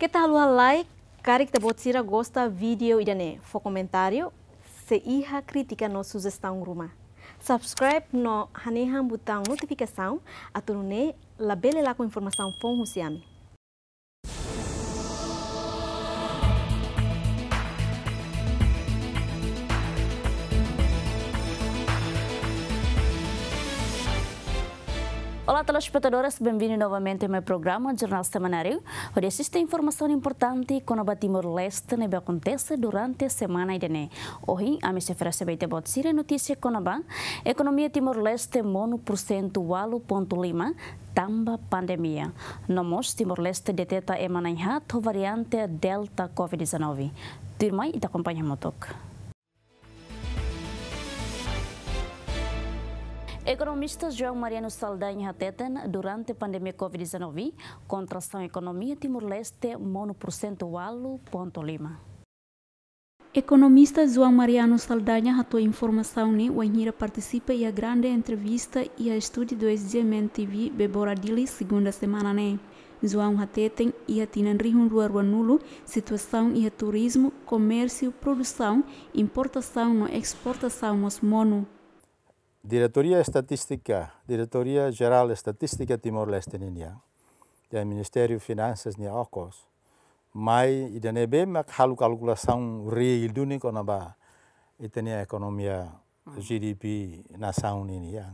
Kita halua like, cari te bot a gosta vídeo idane. Fo comentário, se iha crítica no sugestão gruma. Subscribe no haneham botão notificação, atunune labela lá com informação fom husiami. Olá, telespectadoras, bem-vindos novamente ao meu programa Jornal Semanário, onde existe informação importante com o Timor-Leste que acontece durante a semana. Né. Hoje, a minha oferece vai ter a notícia com a economia Timor-Leste monoporcentual ponto lima, tamba pandemia. No Mos Timor-Leste deteta emanaihat variante Delta Covid-19. e te acompanha-me Economista João Mariano Saldanha atenta durante a pandemia Covid-19, contração economia Timor-Leste monoprocentual ponto Lima. Economista João Mariano Saldanha ratou informação né? o Anhira participa e a grande entrevista e a estúdio do SGMN TV Bebora Dili segunda semana né. João Hateten e a Tinanrihun Ruaruanulo, situação e a turismo, comércio, produção, importação e exportação os mono. Diretoria Statistica, Diretoria Jeral Statistica Timor-Leste ninja, dan Ministerio Finanses ni okos, mai Ebe mak halu kalkulasang real duni kona ba itenia ekonomia GDP nação ini yang.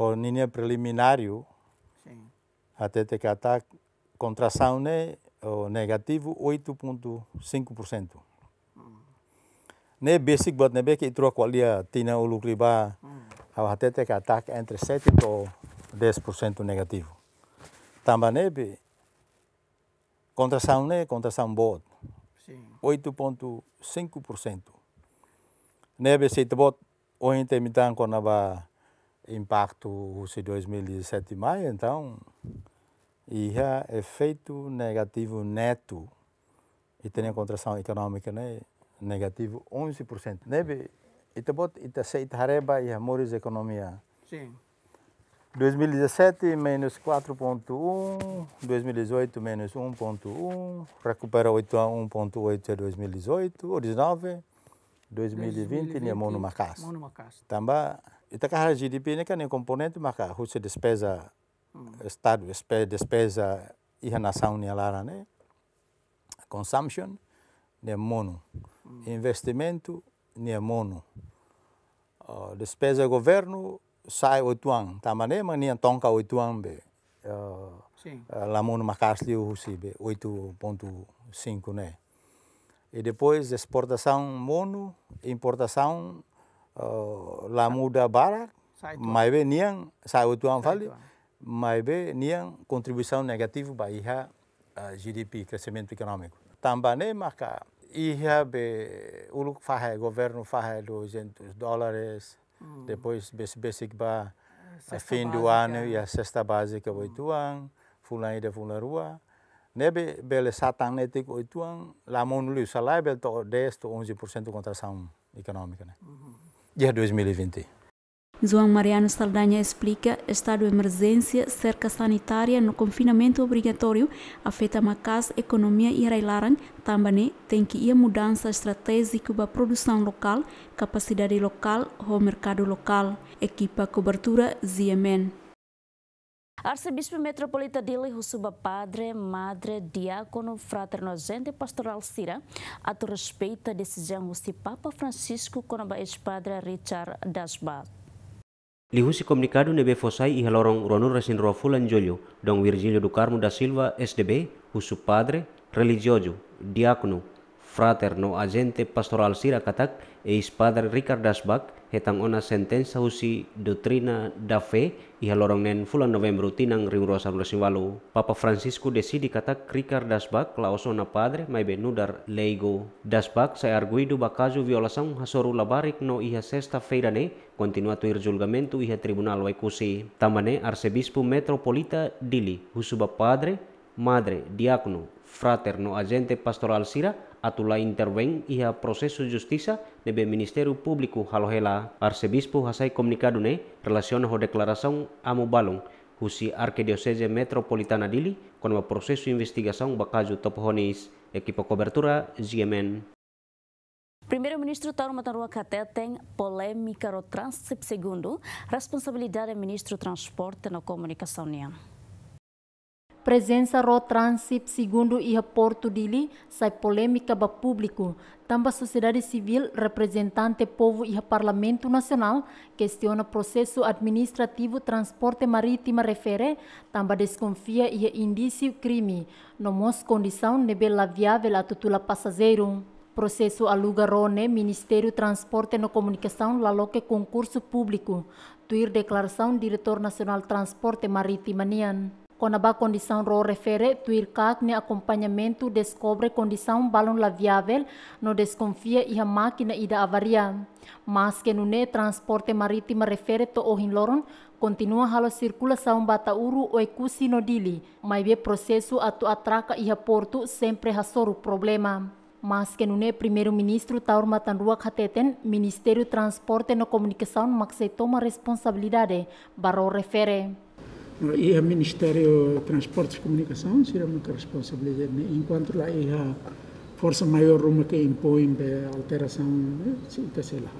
Ho ninia preliminario, até te kata contração ne o negativo 8.5%. Hmm. Ne basic buat nebe ke itrua kwalia tina uluk riba hmm. abatete que ataca entre 7 e 10% negativo. Também Tambanebe, é contração né, contração bot 8.5%. Neve se bot o intermitente quando há impacto se 2017 mais, então ia efeito é negativo neto e tem a contração econômica né, negativo 11%. Neve Itapot, Itacé, Itareba e Amores Economia. Sim. 2017 menos 4.1, 2018 menos 1.1, recupera 8 a 1.8 em 2018, 19, 2020 nem mono macas. Mono macas. Também, Itacarra GDP ini kan yang komponen itu maka khusus despesa hmm. estado, despesa iha nação ni alara né? Consumption, nem né, mono. Hum. Investimento, nia mono. Uh, ah, despesa governo sai oituang, tamane mas nia tongka oituang be. Uh, Sim. Uh, ah, lamono macasli o cinco 8.5, né? E depois exportação mono, importação uh, lamuda barak, mas be niang sai oituang fali, mas be niang contribuição negativa para a GDP, crescimento econômico. Também marca ia be uluk fahe governo fahe 200 dólares hum. depois basic ba eh, a eh, fim do ano a cesta básica hum. oituang fulai de fularua nebe bele satang netik oituang lá lu salai bel to 10 to 11% contração econômica né dia 2020 João Mariano Saldanha explica estado de emergência, cerca sanitária no confinamento obrigatório afeta Macas, economia e Railaran, também tem que ir mudança estratégica para produção local, capacidade local ou mercado local. Equipa cobertura Ziemen. Arcebispo Metropolita Dili Husuba Padre, Madre, Diácono, Fraterno e Pastoral Sira, a respeito da decisão do Papa Francisco com o ex-padre Richard Dasbach. Lihusi komunikadu comunicado nebe fosai y ronur resin fulan jolio, Dong Virgilio Dukarmu da Silva SDB, husu padre, religioso, frater fraterno, agente pastoral Sira Katak e padre Ricard Dasbak, hetang ona sentensa husi doctrina dafe fe iha nen fulan November tinang ring rosa Papa Francisco desidi kata Ricard Dasbak laosona padre mai benudar leigo. Dasbak sai arguido bakazu violasang hasoru labarik no iha sesta feirane ne continuato ir julgamento iha tribunal waikusi. tamane arcebispo metropolita Dili husuba padre, madre, frater fraterno, agente pastoral sira atula intervém e a processo de justiça no Ministério Público halohela. Arcebispo Hasai comunicado ne relaciona a declaração amo balon. Husi Arquidiocese Metropolitana Dili com o processo de investigação Bacajo topohonis. Equipa cobertura GMN. Primeiro-ministro Tauro Matarua tem polêmica no transip segundo responsabilidade do é ministro Transporte na comunicação. União. Presença ro Transip segundo e reporto Dili sai polêmica para público. Também a sociedade civil, representante povo e parlamento nacional questiona processo administrativo transporte marítimo refere, também desconfia e indício crime. Nomos condição nebela viável a tutula passageiro processo Rone, Ministério Transporte e Comunicação laloque concurso público. Tuir declaração Diretor Nacional Transporte Marítimo Nian. Conaba condição ro refere tuircac ne acompanhamento descobre condição balão laviável no desconfia e a máquina ida avaria. Mas que no ne transporte marítimo refere to ohin continua halo circulação batauru o ecusi no dili, mas be processo atu atraca e a porto sempre hasoro problema. Mas que no ne primeiro-ministro Taur Matanrua Kateten, Ministério Transporte no Comunicação, mas toma responsabilidade, barro refere. E el Ministério de Transportes e Comunicação será una responsabilidad. Né? Enquanto cuanto a força maior rumo que impõe a né, alteração que né, tá se lá.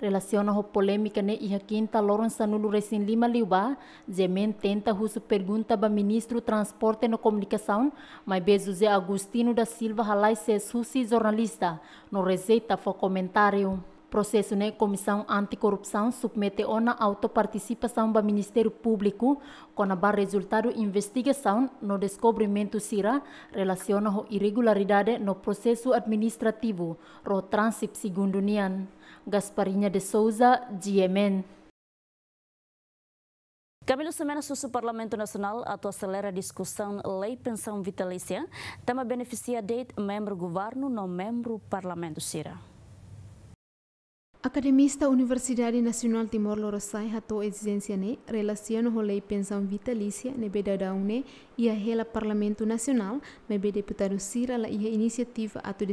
Relaciona a polêmica ne iha quinta Lourenço Nulo recém Lima Liuba, Zemen tenta russo pergunta ba ministro transporte e comunicação, mas José Agostino da Silva Halai se é susi jornalista, no receita foi comentário. Processo na né? Comissão Anticorrupção submeteu na autoparticipação do Ministério Público com a resultado investigação no descobrimento CIRA relaciona com irregularidade no processo administrativo ro transip segundo nian. Gasparinha de Souza, GMN. Camilo semana o Parlamento Nacional atua acelera a discussão lei pensão vitalícia, também beneficia de membro governo no membro parlamento Sira. Academista Universidade Nacional Timor-Leste hatou exigência ne relaciona com lei pensão vitalícia ne da ne e a rela Parlamento Nacional, mas be deputado Cira la ia iniciativa a tu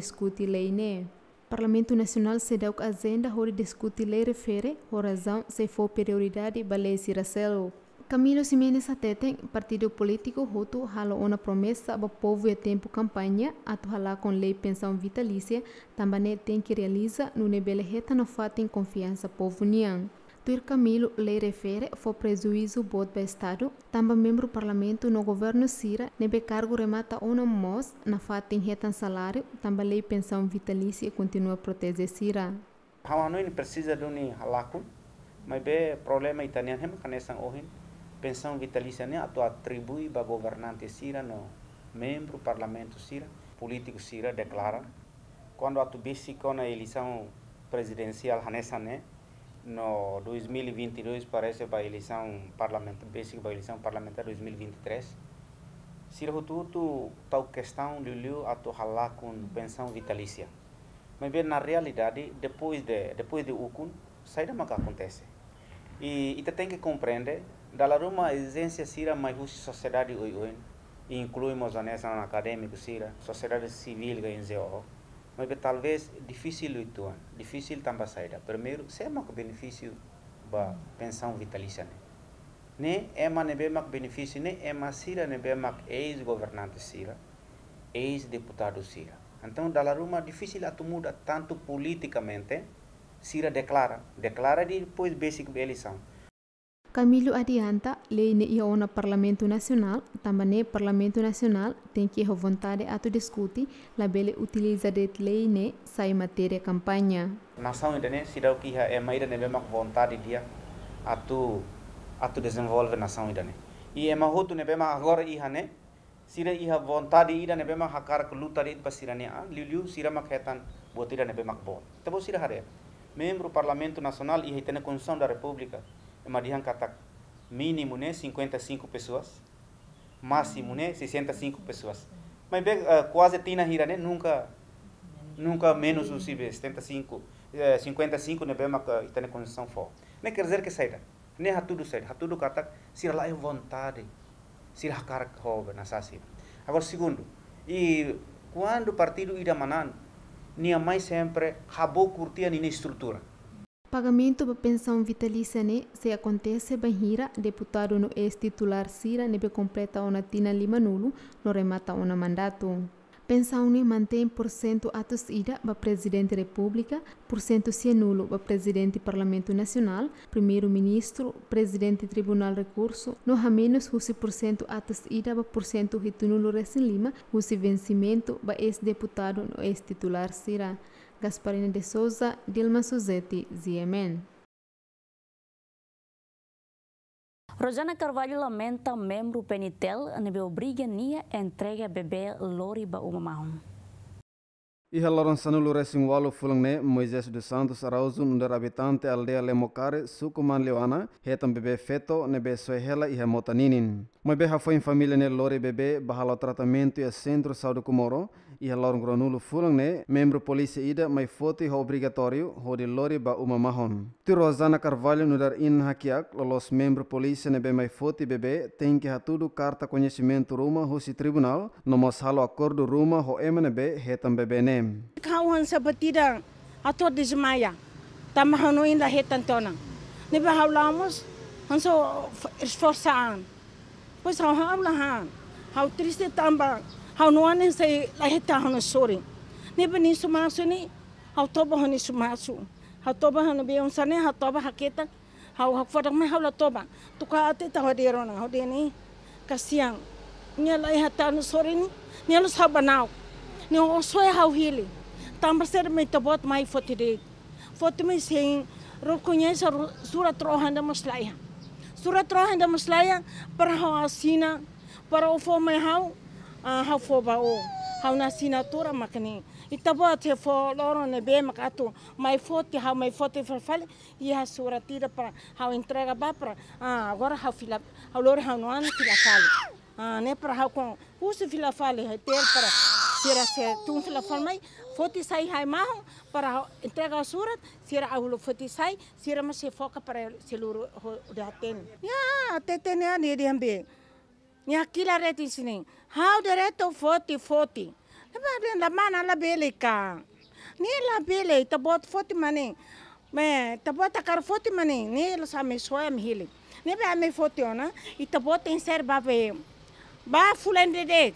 lei ne. Parlamento Nacional se deu agenda hori discute lei refere, razão se for prioridade balé Cira Camilo Simenes Atete, partido político Roto, rala uma promessa ao povo e tempo campanha, atualá com lei pensão vitalícia, também tem que realizar no nível reta fato em confiança povo nian. Tuir Camilo lei refere foi prejuízo bot para Estado, também membro do parlamento no governo Sira, nebe cargo remata uma mos, na em reta salário, também lei pensão vitalícia continua a proteger Sira. Há um precisa de um halaco, mas o problema italiano é que não é pensão vitalícia nem atua atribui para governante Sira, não. Membro parlamento Sira, político Sira declara quando a Tubisico na eleição presidencial Hanessa, né? No 2022 parece para a eleição parlamentar, basic para a eleição parlamentar 2023. Sirro tudo tal questão de liu a com pensão vitalícia. Mas bem, na realidade, depois de depois de Ukun, sai da que acontece. E, e tem que compreender uma exigência sira mais hoje sociedade oi oi incluímos a nessa acadêmico sira sociedade civil ganha zero mas talvez difícil itu difícil também saída primeiro se é um benefício ba pensão vitalícia né é uma nebe mac benefício né é uma sira nebe mac ex governante sira ex deputado sira então Dalaruma difícil a muda tanto politicamente sira declara declara depois basic eleição Camilo adianta, lei e ia ona Parlamento Nacional, também Parlamento Nacional tem que a vontade a discutir, la bele utiliza de lei ne sai matéria campanha. Nação ainda se dá o que é mais ainda mesmo vontade dia a tu a tu desenvolve nação ainda né. E é mais outro né bem agora ia né sira ia vontade ia né bem mais que luta rit basira né ah, liu sira mak hetan é botira né bem mais bom. Tabo sira hare membro Parlamento Nacional ia tem a Constituição da República. Marihan Katak, mínimo, né? 55 pessoas. Máximo, né? 65 pessoas. Mas uh, quase tina hira, né? Nunca, nunca menos do CIB, 75. Uh, 55, né? Bem, está na condição forte. Não quer dizer que saída. Nem né, tudo saída. tudo Katak, se lá é vontade. Se lá carga, rouba, na Agora, segundo. E quando o partido ira manando, minha mais sempre acabou curtindo a estrutura. Pagamento para pensão vitalícia né, se acontece bem hira, deputado no ex-titular Cira nebe completa uma tina lima nulo, no remata uma mandato. Pensão né mantém por cento atos ida para presidente da república, por cento se é nulo para presidente do parlamento nacional, primeiro-ministro, presidente do tribunal recurso, no a menos use por cento atos ida para por cento ritunulo em lima, use vencimento para ex-deputado no ex-titular Cira. Gasparina de Souza, Dilma Suzetti, Ziemen. Rosana Carvalho lamenta membro Penitel nebe obriga nia entrega bebê Lori ba E a Lorenzano Luresim Walo Fulangne, Moisés dos Santos Araújo, under habitante aldeia Lemocare, Sucuman Leoana, retam é bebê feto, nebe Soehela e Motaninin. Moibeha foi em família ne né, Lori bebê, bahala tratamento e centro saúde Comoro, ia lorong gronulu fulang ne membro polícia ida mai foti ho obrigatório ho de lori ba uma mahon ti Rosana Carvalho no dar in hakiak lolos membro polícia ne be mai foti bebê. tem que tudo carta conhecimento ruma ho si tribunal no mos halo acordo ruma ho emene be hetam bebe ne kawan sabatida ator de jmaia tamahanu ah. in la hetan tona ne ba haulamos hanso esforçar pois hau hau lahan hau triste tambang hanu ane sai lahita hana sori ne bani sumasu ni hau toba hanu sumasu hau toba hanu biyon sane hau toba haketa hau hau fadak me hau la toba tuka ate ta hau dero na hau kasiang nya lahita hana sori ni nia lu sa banau ni o soe hau hili tamba ser me bot mai foti me sein rokunya sa surat rohan da maslaya surat rohan da maslaya para hau asina para ofo me hau Ah, a hau fo ba o hau na sinatura makani itabo te fo loro ne be makatu mai fo ha hau mai fo te farfale e para hau entrega ba ah, agora hau fila hau loro hau no ano fila fale ah ne para hau com uso fila fale ter para sira se tu fila fale mai foti sai hai para entrega surat sira ahulo foti sai sira mas se foca para de aten, ya te de ani diambe aquí la reti sinin how the rate of 40 40 la mana la kan? ni la bele ta bot 40 mane me ta bota kar 40 mane ni la sami swam hilik. ni ba me 40 ona i ta bota in ser ba be ba fulan dede.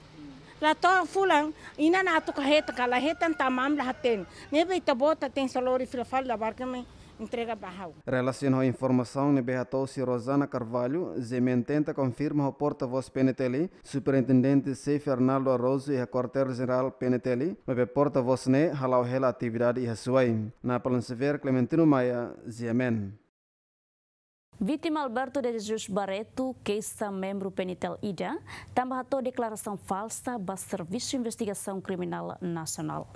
la to fulan ina na to kaheta kala hetan tamam la haten ni ba ta bota ten salori filafal fal la barkame entrega barral. Relacionou a informação na Beatou-se Rosana Carvalho, Zemententa confirma o porta-voz PNTL, superintendente C. Fernando Arroso e a quartel-general PNTL, mas porta-voz ne halau rela atividade e sua. Na Palancever, Clementino Maia, Ziemen. Vítima Alberto de Jesus Barreto, que está membro penitel IDA, também declaração falsa para Serviço de Investigação Criminal Nacional.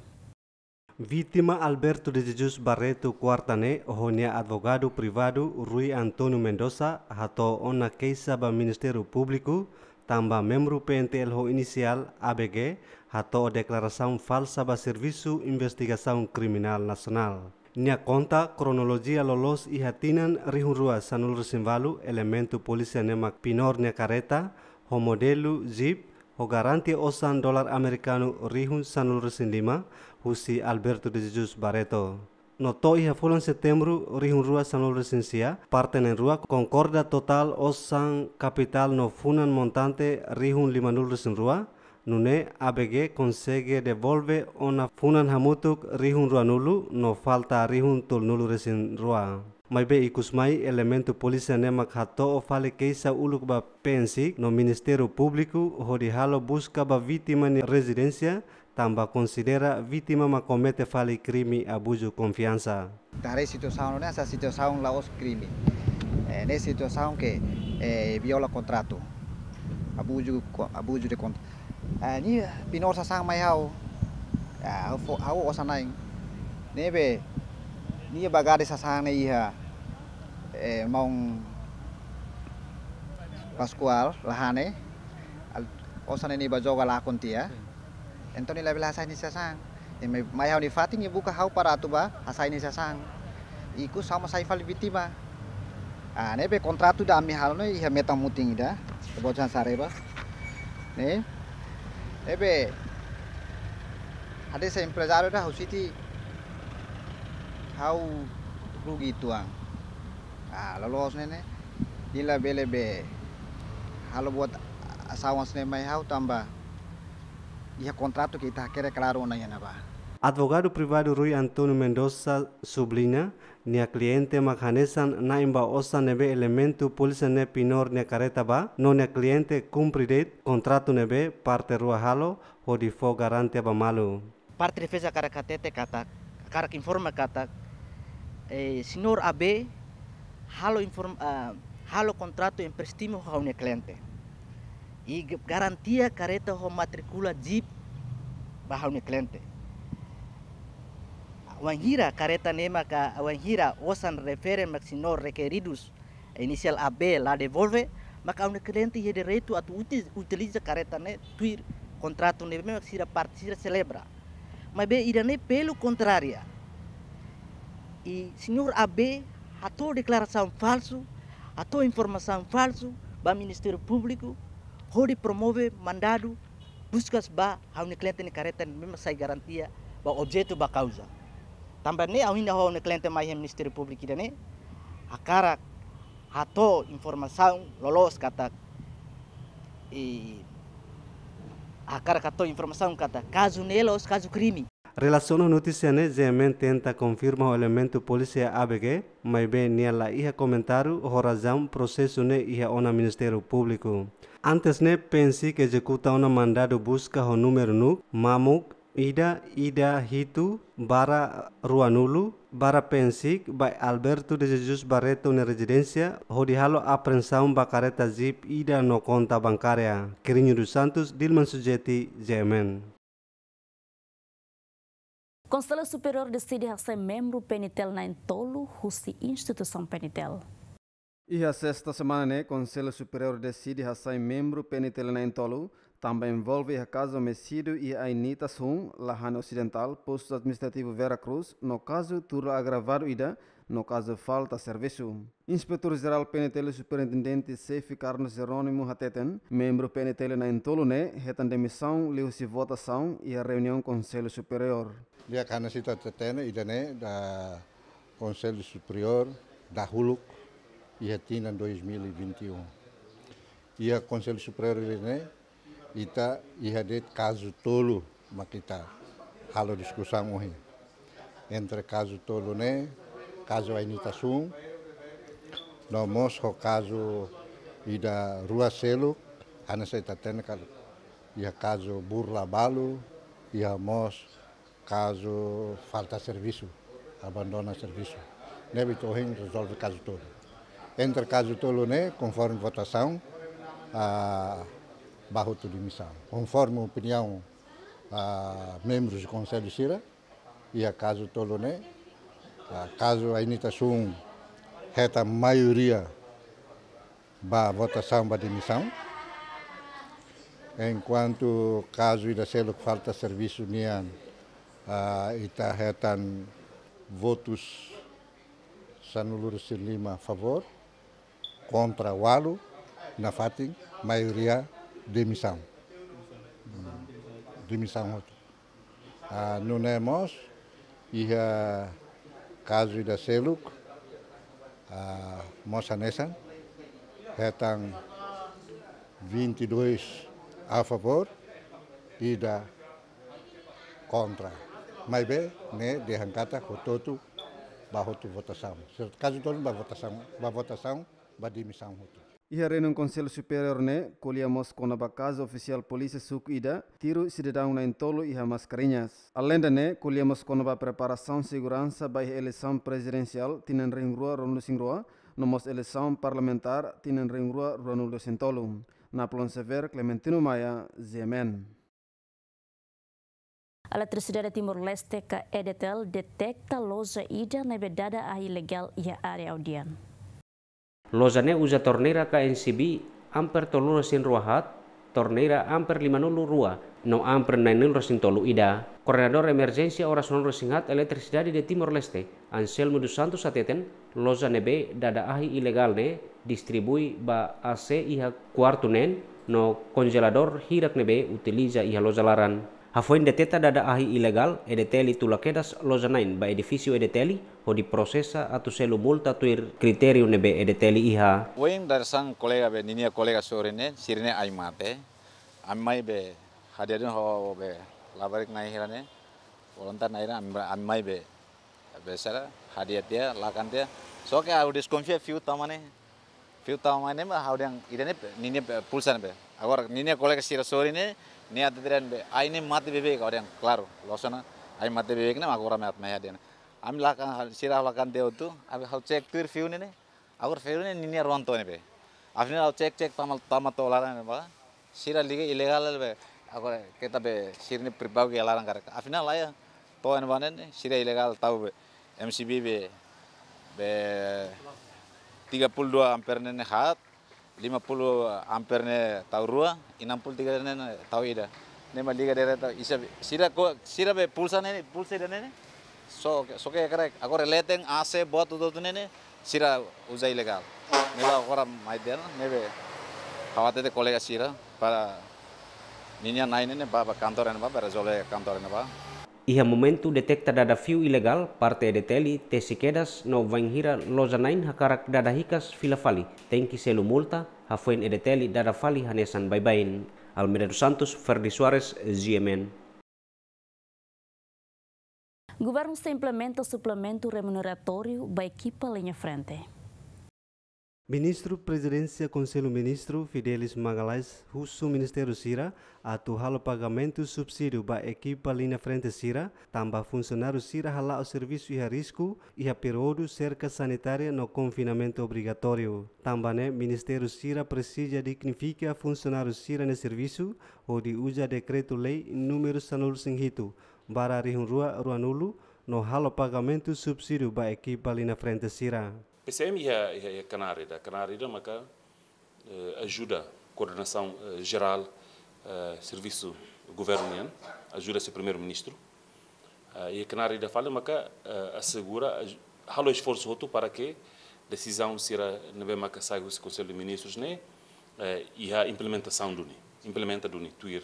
Vítima Alberto de Jesus Barreto Quartané, honia advogado privado Rui Antônio Mendoza, hato ona keisa ba Ministério Público, tamba membro ho inicial ABG, hato o declaração falsa ba Serviço Investigação Criminal Nacional. Nia conta cronologia lolos i hatinan rihun rua sanul resimbalu elemento polícia nemak pinor nia careta, modelu jeep, ho garantia osan dolar americano rihun sanul resin husi Alberto de Jesus Barreto. No to toia fulan setembro rihun rua san licencia, parten en rua concorda total osang kapital capital no funan montante rihun limanul resen rua, nune ABG consegue devolve ona funan hamutuk rihun rua nulu no falta rihun tul nulu resen rua. ikus ikusmai elementu polícia nemak hato o fale keisa uluk ba pensi no ministeru Público hodi halo busca ba vítima ni residencia tambah considera vítima ma comete fale crime abuso confiança. Tare situação nessa é situação lá os crime. É, nessa situação que é, viola contrato. Abuso abuso de contrato. Ah, é, ni pinor é, sa sang mai hau. Ah, fo hau osanai. Nebe ni bagade sa sang nei ha. É, mong Pascual lahane. Osanai ni bajoga la kontia. Okay. entoni label hasai ni sasang ime mai hau ni fating ye buka hau para atuba hasai ni sasang iku sama saifal biti ba ah ne be kontratu da ami hal no iha meta muting ida bocan sare ba ne ebe ade se empresario da hau rugi tuang ah lolos ne nila bele be halo buat asawang sene mai hau tambah ia contrato que está querendo claro na Yanaba. Advogado privado Rui Antônio Mendoza sublinha nia cliente makhanesan na imba osa nebe elemento polisa ne pinor nia careta ba no nia cliente det contrato nebe parte rua halo fo garantia ba malu. Parte defesa karakatete kata, karak informa kata, eh, sinor AB halo informa uh, halo contrato emprestimo ao nia cliente e garantia careta ho matricula jeep ni cliente wanhira careta nema ka wanhira osan referen maxino requeridos inicial AB la devolve maka un cliente ye direito atu utiliza careta ne tuir contrato ne mesmo sira celebra Ma be ira ne pelo contrário e senhor AB atou declaração falsu atou informação falsu ba Ministério Público Hori promove mandado buscas ba haune cliente ni mesmo sai garantia ba objeto ba causa. Também ne há haune cliente mais Ministério Público ida A cara hato informação lolos kata e a cara informação kata caso nelos caso crime. Relação noticiane zemen tenta confirma o elemento polícia ABG, mas bem nela ia comentário o razão processo ne ia ona Ministério Público. Antes ne pensi que jekuta ona mandado buska ho numero nuk mamuk ida ida hitu bara ruanulu bara pensik by Alberto de Jesus Barreto na residência rodihalo a prensão bakareta zip ida no konta bankaria kirinyu du Santos Dilman Sujeti Jemen Conselho Superior Sidi ser membro Penitel na Entolo, husi Penitel. E a sexta semana, né, Conselho Superior decide sair membro penitelentolo, também envolve a Casa Messido e a Inita Sun, Lahan Ocidental, Posto Administrativo Vera Cruz, no caso tudo agravado ida, no caso falta serviço. Inspetor-Geral PNTL Superintendente Seif Carlos Jerônimo Hateten, membro PNTL na né, retan demissão, leu-se votação e a reunião Conselho Superior. E a sita tetene da Conselho Superior da Huluk, e Atina 2021. E o Conselho Superior Liné está e tá, caso tolo maquita tá, halo discussão hoje entre caso tolo né caso a initação no mosco caso ida rua selo ana se está e a caso burla balo e a mos caso falta serviço abandona serviço neve torren resolve caso todo entre Caso Toloné, conforme votação, a Barroto de Missão. Conforme opinião a membros do Conselho Cira e a Caso Toloné, a caso a Initação reta maioria da votação da demissão, enquanto caso ida selo falta serviço nian uh, ita tá retan votos Sanulur Lima a favor contra o ALO, na FATIN, maioria demissão. Demissão. Ah, no NEMOS, e a caso da CELUC, a Moça Nessan, retam 22 a favor e da contra. Mas bem, né, de arrancada, o todo, barroto votação. Caso todo, vai votação, vai votação. badi misam hutu iharenon conselho superior ne kolia mos kona bakaza oficial polícia suku ida tiru sidedang na intolo iha mascarinhas além da ne kolia mos kona ba preparação segurança ba eleição presidencial tinan ring rua rondo singroa no mos eleição parlamentar tinan ring rua rondo sintolo na plon sever clementino maia zemen Ala Trisudada Timor Leste ka Edetel detekta loza ida nebedada bedada a ilegal ia área audian. Lozane uza tornera ka NCB amper tolu sin ruahat, tornera amper lima nulu ruah no amper nainul rosin tolu ida. Koordinator emergensi oras non rosingat elektrisidade de Timor Leste, Anselmo dos Santos ateten, Lozane B dada ahi ilegal ne, distribui ba AC iha kuartunen, no congelador hirak nebe utiliza iha lozalaran. Hafoende teta dada ahi ilegal e deteli tula lozanain ba edifisio e deteli ho di prosesa atu selu multa tuir kriteriu nebe e deteli iha. Wen dar sang kolega be ninia kolega sorene sirine aimate amai be hadiadun ho be labarik nai hirane volontar nai amai be besara hadiah dia lakan dia so ke au diskonfia fiu tamane fiu tamane ma hau diang idane ninia pulsan be agora ninia kolega sirasorene. sorene Niat itu kan, be mati bebe ka orang klaro, losona ai mati bebe ne magora me atma ya Amin ami lakan sira lakan deu tu abi hal cek tur nih, aku agur nih ini ninia tuh nih be afni hal cek cek tamal tamato lara ne ba sira lige ilegal be aku kita be sirni pribau ge larang kar afni laya to en banen sira ilegal tahu be MCB be be 32 ampere ne hat limapulu amperne tau rua, inam pul tiga tau ida. Ne ma liga dere tau isa, sira ko, sira be pulsa nene, pulsa dene ne, so, so ke kare, akore leteng ase buat utu nene, sira uza ilegal. Ne la akora mai dene, ne be, kolega sira, para, ninya nai nene, ba, ba kantor nene ba, ba rezole kantor ba. Iha momentu detecta dada fiu ilegal parte de teli te sequedas no vanhira lozanain hakarak dada hikas filafali tenki selu multa hafuen edeteli dada fali hanesan baibain. Almeida dos Santos, Ferdi Soares, GMN. Governo se implementa suplemento remuneratório da equipa linha frente. Ministro Presidência Conselho Ministro Fidelis Magalhães, Russo Ministério Sira, atual pagamento subsídio para equipa linha frente Sira, também funcionário Sira hala o serviço e a risco e a período cerca sanitária no confinamento obrigatório. Também né, Ministério Sira precisa dignifica funcionário Sira no serviço ou de usa decreto-lei número Sanul Singhito, para Rihun Rua Ruanulu, no halo pagamento subsídio para equipa linha frente Sira. PCM e a, e a Canárida. A Canárida Macá eh, ajuda a coordenação eh, geral, eh, serviço governo ajuda seu primeiro-ministro. E a Canárida fala Macá assegura há esforço outro para que a decisão seja na mesma que sai do Conselho de Ministros né e a implementação do implementa do tuir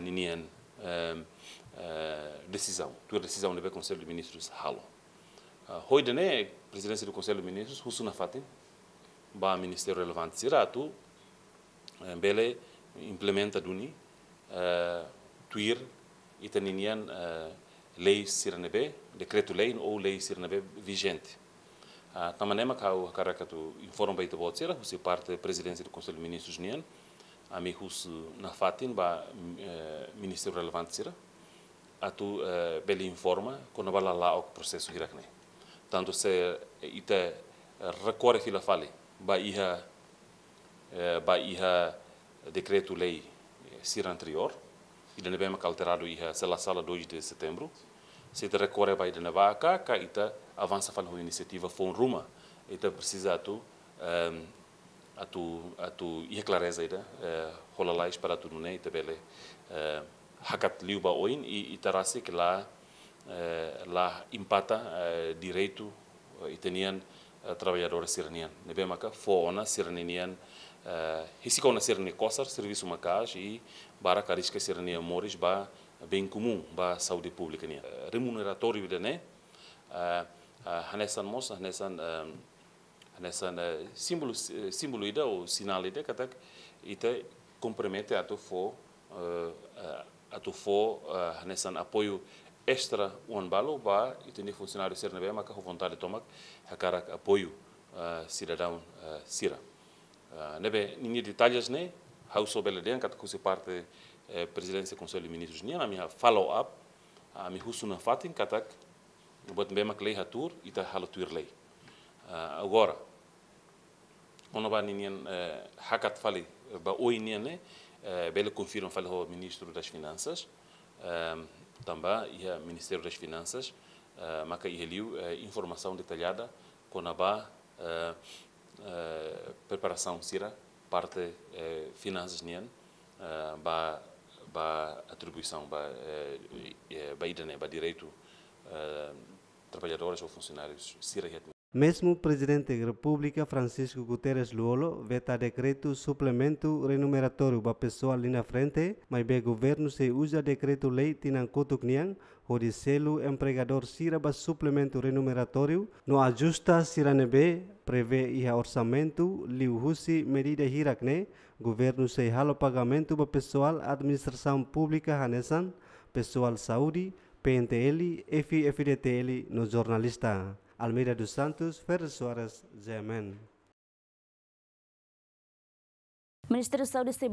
ninian decisão tuir decisão do né, Conselho de Ministros halo Hoidene, presidência do на de Ministros, Hussuna Fatem, ba ministério relevante Siratu, Bele implementa Duni, uh, Tuir, Itaninian, uh, lei Sirnebe, decreto-lei ou lei Sirnebe vigente. Uh, Tamanema, ca o caracatu informa bem do Sira, Hussi parte da presidência do Conselho de Ministros Nian, ами хус на Фатин, ба министеру релеванцира, а ту бели информа, кона бала лаок процесу хиракне. tanto se eh, ita eh, recorre fila fale ba iha eh, ba iha decreto lei sir anterior ida ne bem alterado iha sala sala 2 de setembro se ita recorre ba ida ne ba ka ka ita avança fala uma iniciativa foi ruma ita precisa tu um, ehm, a tu a tu iha clareza ida rolalais para tu ne ita bele hakat liuba oin e ita rasi que lá eh, lá impata eh, direito eh, itanian trabalhadora sirenian ne bem maka fo ona sirenian hisika ona sirene kosar serviço makaj e bara carisca sirenia mores ba bem comum ba saúde pública nia remuneratório de né hanesan moça hanesan hanesan símbolo símbolo ida ou sinal ida katak ita compromete a tu fo a tu fo hanesan apoio extra un balo ba iteni funcionário ser nebe maka vontade tomak hakarak apoio uh, cidadão uh, sira uh, nebe ninguém detalhes né hauso beledian kat kusi parte eh, presidência conselho de ministros nia na minha follow up a mi husuna fatin katak bot be mak lei hatur ita halotuir lei uh, agora ono ba ninguém uh, e, hakat fali ba oi nia né e, bele confirma fali ho ministro das finanças também e ao Ministério das Finanças, uh, Maca e uh, informação detalhada, Conabá, uh, uh, preparação CIRA, parte uh, finanças nian, uh, ba, ba atribuição, ba, uh, ba direito, uh, trabalhadores ou funcionários, CIRA e mesmo o presidente da República, Francisco Guterres Luolo, veta decreto suplemento remuneratório para pessoa ali na frente, mas o governo se usa decreto-lei Tinan Kutuknian, onde selo empregador sira para suplemento remuneratório, no ajusta siranebe, prevê o orçamento, liu husi medida hirakne, governo se halo pagamento para pessoal administração pública hanesan, pessoal saúde, PNTL, FFDTL no jornalista. Almeida dos Santos, Fer Soares, Zemen. Ministério da Saúde se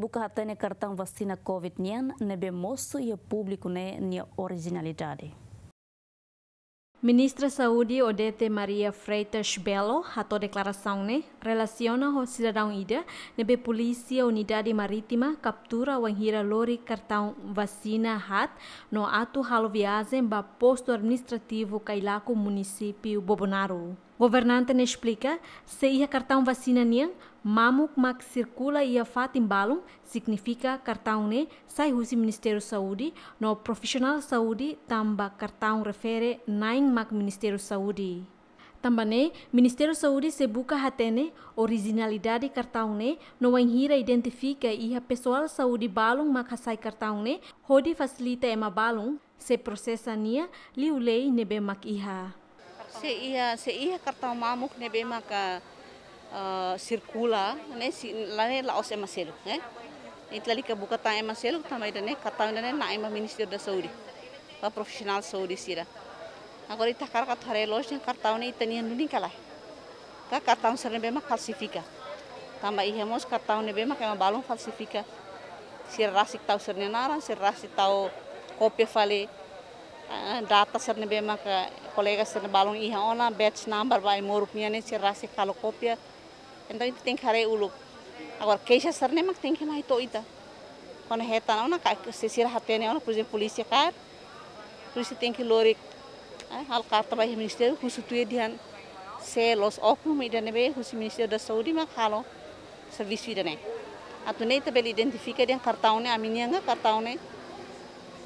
cartão vacina Covid-19, nebe moço e público ne, ne originalidade. Ministra Saúde Odete Maria Freitas Belo atou declaração né relaciona o cidadão ida nebe polícia unidade marítima captura o anhira lori cartão vacina hat no ato viagem ba posto administrativo Cailaco município Bobonaro. Governante ne explica se ia cartão vacina nian, mamu mak circula ia fat balung, significa cartão ne sai husi Ministério Saúde, no profissional saúde tamba cartão refere nain mak Ministério Saúde. Tambane, Ministério Saúde se buka hatene originalidade cartão ne, no hira identifika ia pessoal saúde balung makasai cartão ne, hodi fasilita ema balung, se processa nia liulei nebe mak iha. Se ia se ia kartau mamuk nebe maka uh, sirkula ne si lane laos selu ne. Itlali e ka buka ta emaselu tamai dane kartau dane na ema minister da Saudi. Pa profesional Saudi sira. Agora ita karka thare los ne kartau ne itani nuni kala. Ka kartau serne be maka falsifica. Tamba ihemos kartau ne be maka ema balon falsifica. si rasik tau serne nara, sir rasik tau kopi fale eh, data serne be maka colegas se balong iha e ona batch number vai morup rupnya ne si rasi calocópia então itu ting kare ulu uluk agora sar ne mak ting kena itu, ita kona reta na ona se sira ne ona polisi kar polícia ting polícia tem hal lorik hal ah, carta vai ministério husutuye dihan se los oknum ne be husi ministério da saudi mak halo ne idane ne ita bel identifica dihan cartão ne aminia nga cartão ne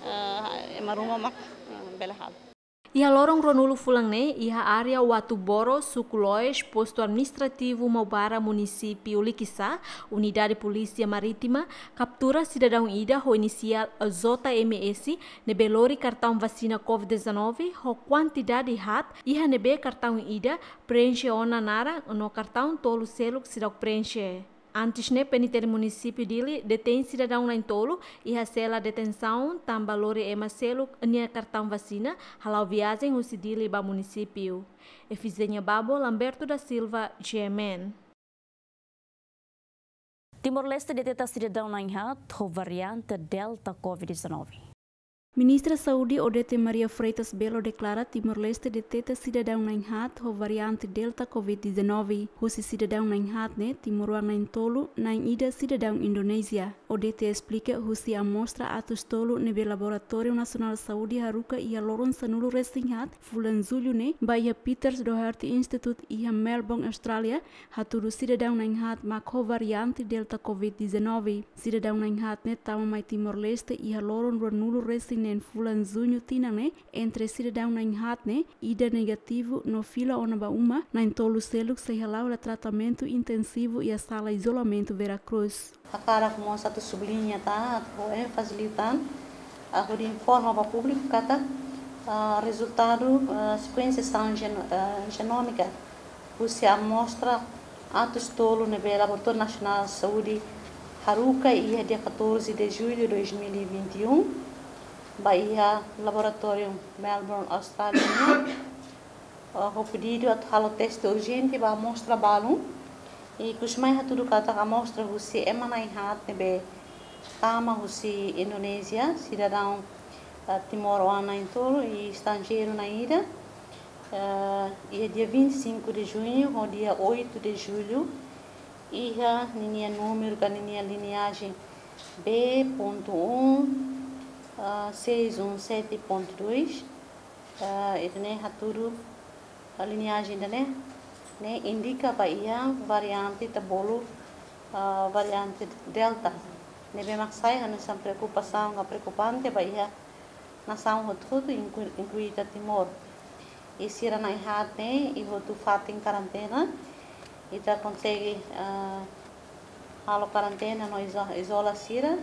Uh, ah, mak uh, ah, bela hal ia lorong Ronulu Fulangne, iha boro Watuboro, Suculóis, posto administrativo mobara munisipi ulikisa, unidade polisia Maritima, captura cidadão Ida, ho inicial JMS, nebe lori cartão vacina COVID-19, ho quantidade hat, iha nebe cartão Ida, preenche ona nara, no cartão tolo selo que se preenche. Antes, né, peniter município dele detém cidadão lá em Tolo e a detenção, tam valor e macelo, nia cartão vacina, halau viagem o cidile ba município. Efizenha Babo, Lamberto da Silva, GMN. Timor-Leste deteta cidadão lá em Hat, variante Delta Covid-19. Ministra Saudi Odete Maria Freitas Belo deklarat Timor-Leste deteta daun na hat ho variante Delta Covid-19. Husi cidadão na enhat ne Timor nain tolu nain ida daun Indonesia. Odete explica husi amostra mostra atus tolu nebe Laboratorio Nasional Saudi Haruka ia e loron sanulu resinghat fulan zulune ne baya Peters Doherty Institute ia e Melbourne, Australia haturu daun na hat mak ho variante Delta Covid-19. Cidadão na enhat ne tama mai Timor-Leste ia e loron ronulu resing nền fulanzunho tinan né entre cidadão na inhat né ida negativo no fila ou na bauma na entolo seluk se halau la tratamento intensivo e a sala isolamento Veracruz. a cara eh, ah, ah, sa tu sublinha tá, ko é facilitan a ah, din informa para público kata uh, resultado uh, sequência genômica gen, uh, genômica você amostra atos tolo no Laboratório Nacional de Saúde Haruka e dia 14 de julho de 2021 Bahia Laboratório Melbourne, Austrália. Ako pedido at halo teste urgente ba mostra balão. E kusmai hatu dukata ka tá mostra husi emanai é hat nebe Tama husi é Indonésia, cidadão eh, Timor Oana em Toro e estrangeiro na ida. Uh, eh, e é dia 25 de junho ou dia 8 de julho. E Ia, ninia número, ninia linhagem B.1 617.2 ಇದನ್ನೇ né, né indica para ಬೈಯಾ variante da tabolo ah, variante delta ne bemaksai a sam preocupação a preocupante para baia nação rotudo incluída Timor e era na errado né e rotu fato em quarentena e tá consegue uh, ah, alo quarentena nós isola sira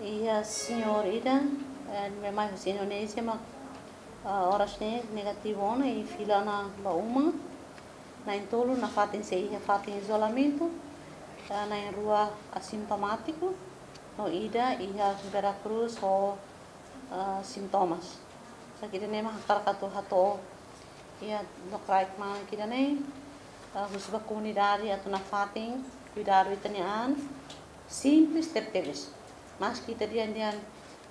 e a senhorita, minha é, mãe Indonésia, mas horas ne negativo na e fila na bauma, na entolo, na fatem se ia fatem isolamento, tá na rua assintomático, no ida e a Veracruz ou sintomas. Sakit ne mahakar e a no crack ma kita ne husba comunidade atau na fatem cuidado itanian simples tertebes que a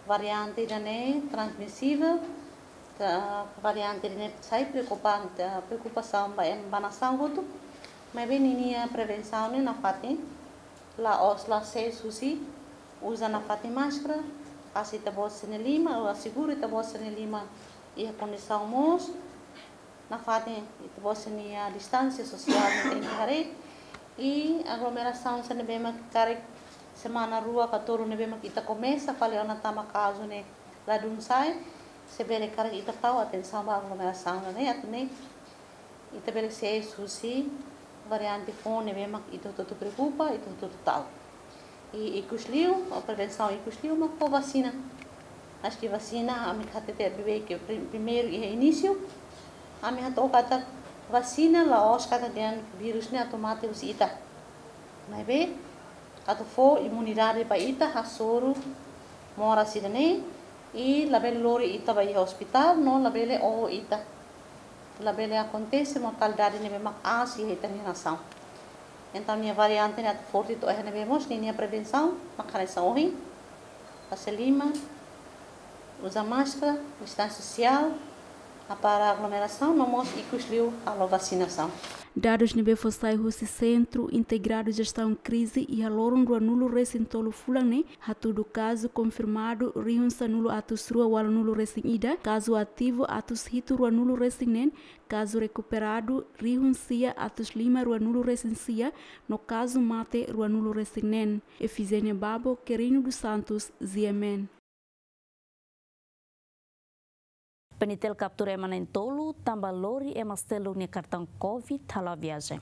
variante né, transmissível, a variante né, sai preocupante, preocupação ba em banação mas bem ninia prevenção né na fate, lá os lá se susi usa na fate máscara, assim tá bom se lima, ou assegura tá bom se lima e a condição mos na fate te bom se a distância social tem que e aglomeração se bem que semana rua katoro nebe mak ita começa fale ana tama caso né lá de um sai se bele cara está tau atenção ba aglomeração né atne ita bele se susi variante fone nebe mak ita tudo preocupa e tudo tal e e cusliu a prevenção e cusliu mak vacina acho que vacina a minha hatete bebe que primeiro início a minha tocata vacina lá os cada dia vírus né os ita mas bem atufo imunidade ba ita hasuru mora sidane e labele lori ita vai hospital no labele o ita labele acontece mortalidade nebe mak asi heta relação então minha variante né forte to é nebe mos nem a prevenção makaresa ohi passe lima usa máscara distância social a para aglomeração não mostra e cusliu a vacinação Dados nebe fossai husi centro integrado gestão crise e alorum do anulo recintolo fulane, hatu do caso confirmado riunsa sanulo atus rua o anulo recin ida, caso ativo atus hito o anulo recinen, caso recuperado riuncia atus lima o anulo recincia, no caso mate o anulo recinen. Efizene Babo, Querino dos Santos, Ziemen. Penitel captura ema nem tolo, tamba lori ema ne cartão COVID tala viagem.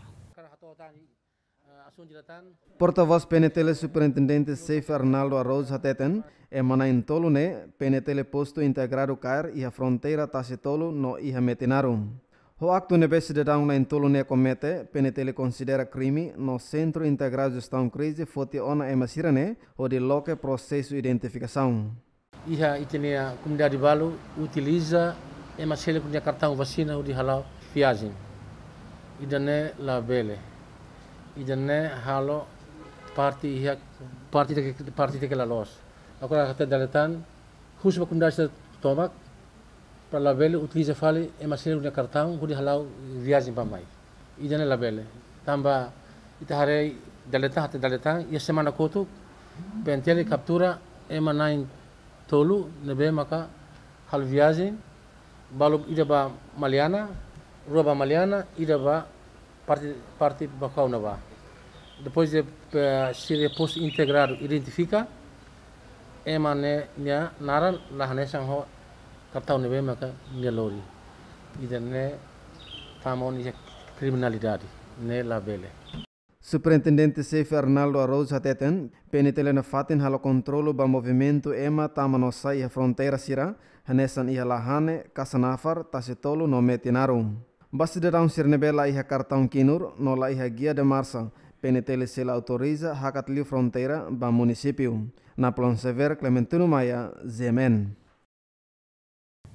Porta-voz PNTL Superintendente Seif Arnaldo Arroz Hateten, em Tolu ne PNTL posto integrado CAR e a fronteira Tacitolo no Ihametinarum. O acto universidadão na entolo ne comete, PNTL considera crime no Centro Integrado de Gestão Crise, fote ona emasirane, o de loque processo identificação. Iha itenia comunidade Balo utiliza e macele com cartão vacina o de halau viagem. Idane e la e Idane halo parte iha parte de parte de la los. Agora até daletan husba comunidade tomac para la bele utiliza fale e macele com cartão o de halau viagem para mai. Idane e la bele. Tamba itahare daletan até dalatan ia semana kotu pentele captura e manain tolu lebe maka hal viazi balu ida ba maliana ruba ba maliana ida ba parte bakau ba kauna ba depois de uh, se reposto identifica emane nya naran lahane sang ho kartau nebe maka nya lori ida ne famon criminalidade ne labele Superintendente Sefer Fernando Arroz Hateten, na fatin hala kontrolu ba movimento ema sa iha frontera sira, hanesan iha lahane kasanafar tasitolu no metinarum. sirnebe la iha kartaun kinur, no la iha gia de marsa, se la autoriza liu frontera ba município. Na Sever, Clementino Maya Zemen.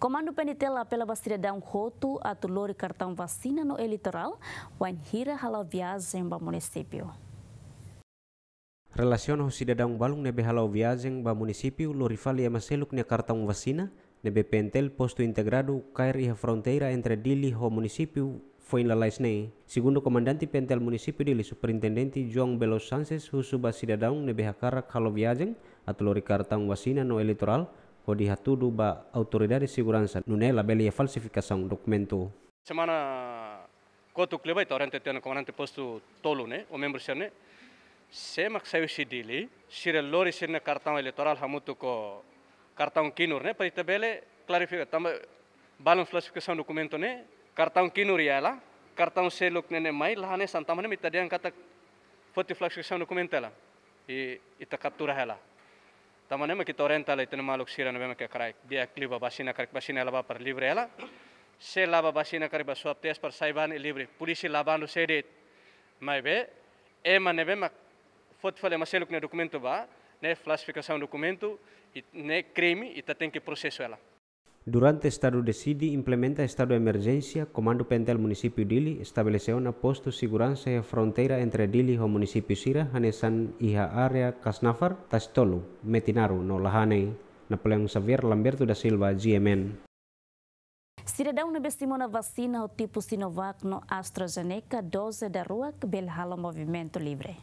Komando Penitela pela Bastida dá um roto a Tulori e cartão vacina no litoral, Wanhira halau viagem para município. Relaciona ho si um balung nebe halau viagem ba município Lorifal e Maceluk ne cartão vacina nebe pentel posto integrado cair e fronteira entre Dili ho município foi em Lalaisne. Segundo o comandante pentel município Dili, superintendente João Belo Sanches, husu ba si um, nebe hakarak halau viagem atau lori e cartão vacina no eleitoral hodi hatudu ba autoridade de segurança nune labeli e falsificação do documento. Semana kotuk leba ita orante tiana comandante posto tolu ne, o membro sene, semak sayu sidili, sire lori sirne cartão elektoral hamutu ko cartão kinur ne, pa ita bele clarifica, tamba balance falsificação documento ne, cartão kinur yala, cartão seluk ne mai lahane santamane mita diang kata foti falsificação documento ela, e ita captura ela. tama nema ki torrenta la itene maluk sira na bema ke karai dia kliba basina karik basina laba para livre ela se laba basina karik basua tes par saiban e livre Polícia sede, laban lu é mas be e mane bema fot fale maseluk ne documento ba né falsificação documento e ne crime e tá tem que processo ela Durante estado de sidi, implementa estado de emergencia, Comando Pentel municipio Dili estabeleceu na posto segurança la fronteira entre Dili y el município Sira, hanesan iha área Kasnafar, Tastolu, Metinaru, no Lahanei, Napoleão Xavier Lamberto da Silva, GMN. Cidadão na bestimona vacina o tipo Sinovac no AstraZeneca, 12 da rua, que belhala movimento livre.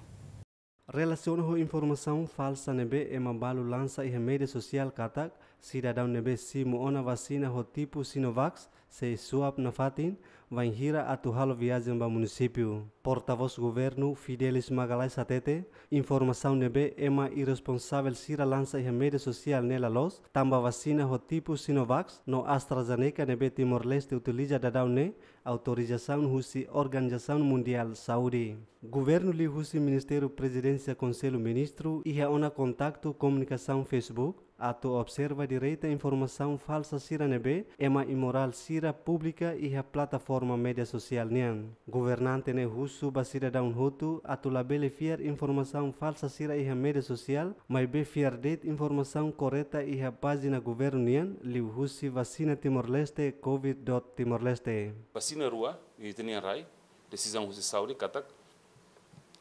Relaciona a informação falsa nebe e mambalo lança e remédio social katak, cidadão nebes si muona vacina ho tipo Sinovax, se suap na fatin, vai hira atuhalo viagem ba município. Porta-voz governo Fidelis magalhães Atete, informação nebe ema irresponsável sira lança e rede social nela los, tamba vacina ho tipo Sinovax, no AstraZeneca nebe Timor-Leste utiliza dadão ne, autorização husi Organização Mundial Saúde. Governo li husi Ministério Presidência Conselho Ministro e ona contato comunicação Facebook, a observa direita informação falsa sira nebe ema imoral sira pública e a plataforma média social nian. Governante ne husu basira daun hutu atu labele fiar informação falsa sira e a média social, mas be fiar det informação correta e a página governo nian liu husi vacina Timor-Leste covid.timorleste. Vacina rua, e tenia rai, decisão husi sauri katak,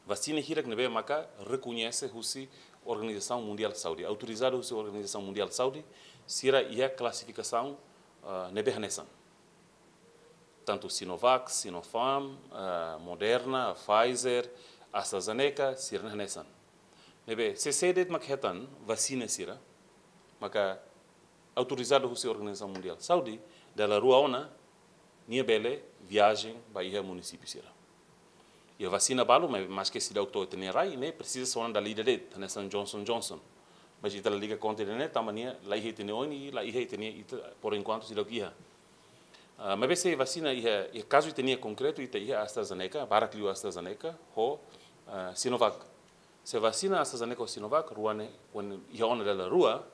vacina hirak nebe maka reconhece husi Organização Mundial de Saúde, autorizado pela Organização Mundial de Saúde, será a classificação uh, na Tanto Sinovac, Sinopharm, uh, Moderna, Pfizer, AstraZeneca, será na Nebe, se de makhetan, vacina será, maka autorizado pela Organização Mundial de Saúde, da Ruaona, Niabele, viagem, Bahia, município será e vacina balo mas que se dá o toque tem rai né precisa só da lida de nessa né? Johnson Johnson mas ita então, liga contra né tamania lá e ter oni lá ia ter nem por enquanto se dá o que ia mas se vacina ia e caso tenha concreto ita ia AstraZeneca baraclio AstraZeneca ou Sinovac se vacina AstraZeneca ou Sinovac ruane né? quando ia ona da rua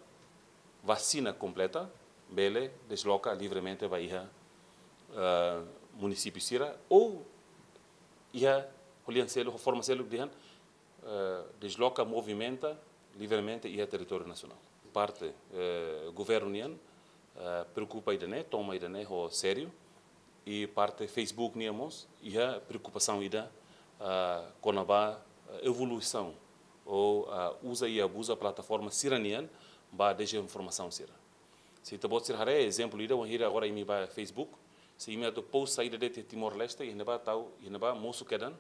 vacina completa bele desloca livremente vai ia ah, município Sira ou ia o reformacelo de uh, desloca, movimenta livremente e é território nacional. Parte uh, governo uh, preocupa ainda né, toma ainda né, o sério e parte Facebook niamos e a preocupação ainda uh, eh, com a evolução ou uh, usa e abusa a plataforma siraniana para a informação sira. Se te pode ser haré exemplo ida ir agora imi ba Facebook, se imi ato post saída de Timor Leste e neba tau e neba moço quedan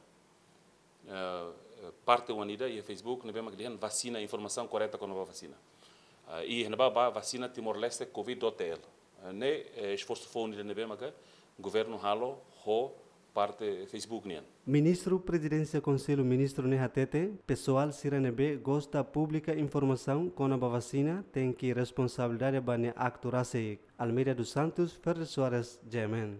eh, eh, parte unida e facebook ne né, bema klihan vacina informação correta com nova vacina eh, e renba né, ba vacina timor leste Covid covid.tl né esforço fonida ne bema ka governo halo ho parte Facebook nian. Né. Ministro Presidência Conselho Ministro Nehatete, pessoal Sirenebe gosta pública informação com a vacina tem que responsabilidade bane actorase Almeida dos Santos, Ferreira Soares, Jemen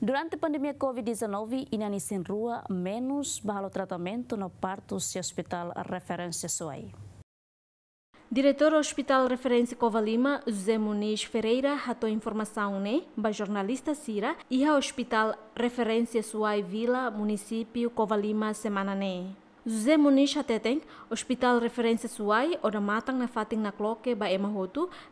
Durante a pandemia Covid-19, inanis em rua, menos balo tratamento no parto se hospital referência SOAI. É. Diretor do Hospital Referência Cova Lima, José Muniz Ferreira, ratou informação, né? Ba jornalista Cira, e ao Hospital Referência Suai Vila, município Cova Lima, semana, né? Jose Munish Hateteng, Hospital Referência Suai, ora na fating na cloque ba ema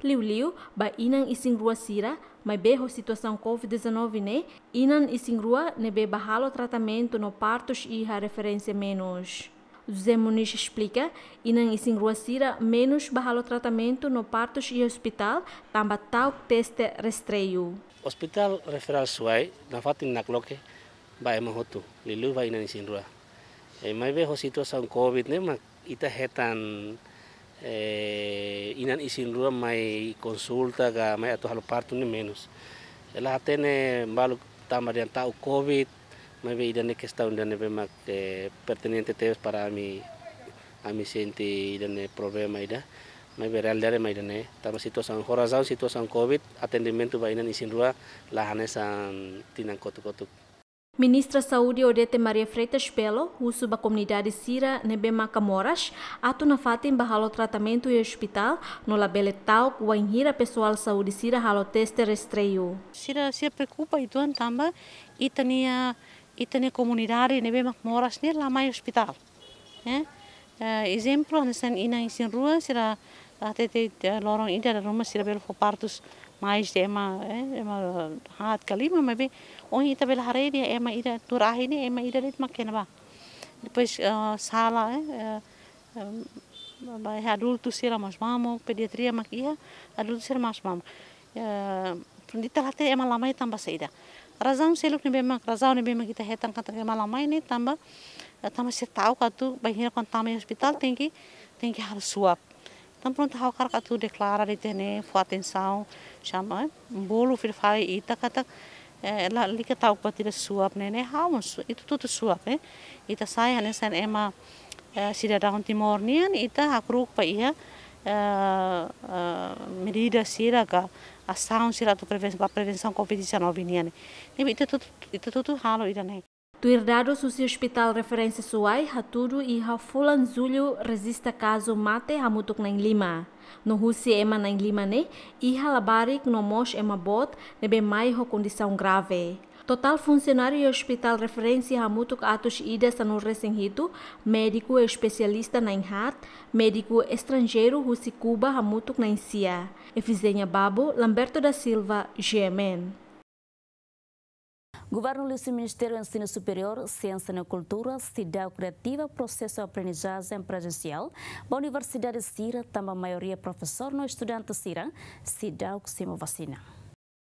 liu-liu, ba inan ising rua sira, mai berro situação COVID-19 ne, inan ising rua ne be bahalo tratamento no partos e a referência menos. José Muniz explica, Inan ising sira menos bahalo tratamento no partos e hospital, tamba tau teste restreio. Hospital referal suai, na fatin na cloque ba ema Liu ba inan ising rua. e más be hosito covid ne mak ita hetan eh, inan isin rua may consulta ga may ato halo parto ni menos la gente malo tamarian tau covid may be idane que está donde be mak pertinente teves para mi a mi senti idane problema ida may be real dare may dane tama situación horazón situación covid atendimento ba inan isin rua lahanesan tinan kotuk Ministra da Saúde Odete Maria Freitas Pelo, uso da comunidade Sira Nebema Camoras, ato na fata em bahalo tratamento e hospital, no labele tal, guanhira pessoal saúde Sira halo teste restreio. Sira se preocupa e tuan tamba, eh? Eh, e tania, e tania comunidade Nebema Camoras, nem lá mais hospital. É? Uh, exemplo, nessa ina em sin rua, sira até te lorong ida da Rua sira belo partos mais de uma, é, eh, uma hat kalima, mas bem, ongi tabel hari dia eh, ema ida turah ini ema ida dit makkena ba depois eh, sala eh é eh, adulto será mais mamo pediatria makia adulto será mais mamo dita lá tem ema lama e tamba saida razão se ni nem bem mak razão nem kita hetan kata ema lama ini tamba tamba se tahu katu hina kon tamba hospital tem que har suap então pronto hal kar katu declara de tene atenção chama bolo fil fai ita kata Eh, la lika tau ko suap ne ne itu tutu suap eh ita sai hane san ema eh, sida daun timor nian ita hakruk pa ia eh, medida sira ka ação sira tu prevenção pa prevenção covid-19 nian ne ita tutu ita tutu halo ita ne Tuirdado susi hospital referensi suai haturu e ha fulan zulu resista kazu mate hamutuk neng lima. no Rússia ema na lima ne iha no mos ema bot nebe mai ho condição grave. Total funcionário hospital referência a mutuk atos ida sanu recém hitu, médico especialista na inhat, médico estrangeiro husi Cuba hamutuk mutuk na insia. Efizenha Babo, Lamberto da Silva, GMN. Governo Lúcio Ministério do Ensino Superior, Ciência na Cultura, Cidade Criativa, Processo de Aprendizagem Presencial, a Universidade de Cira, também a maioria professor no estudante Cira, Cidade que se vacina.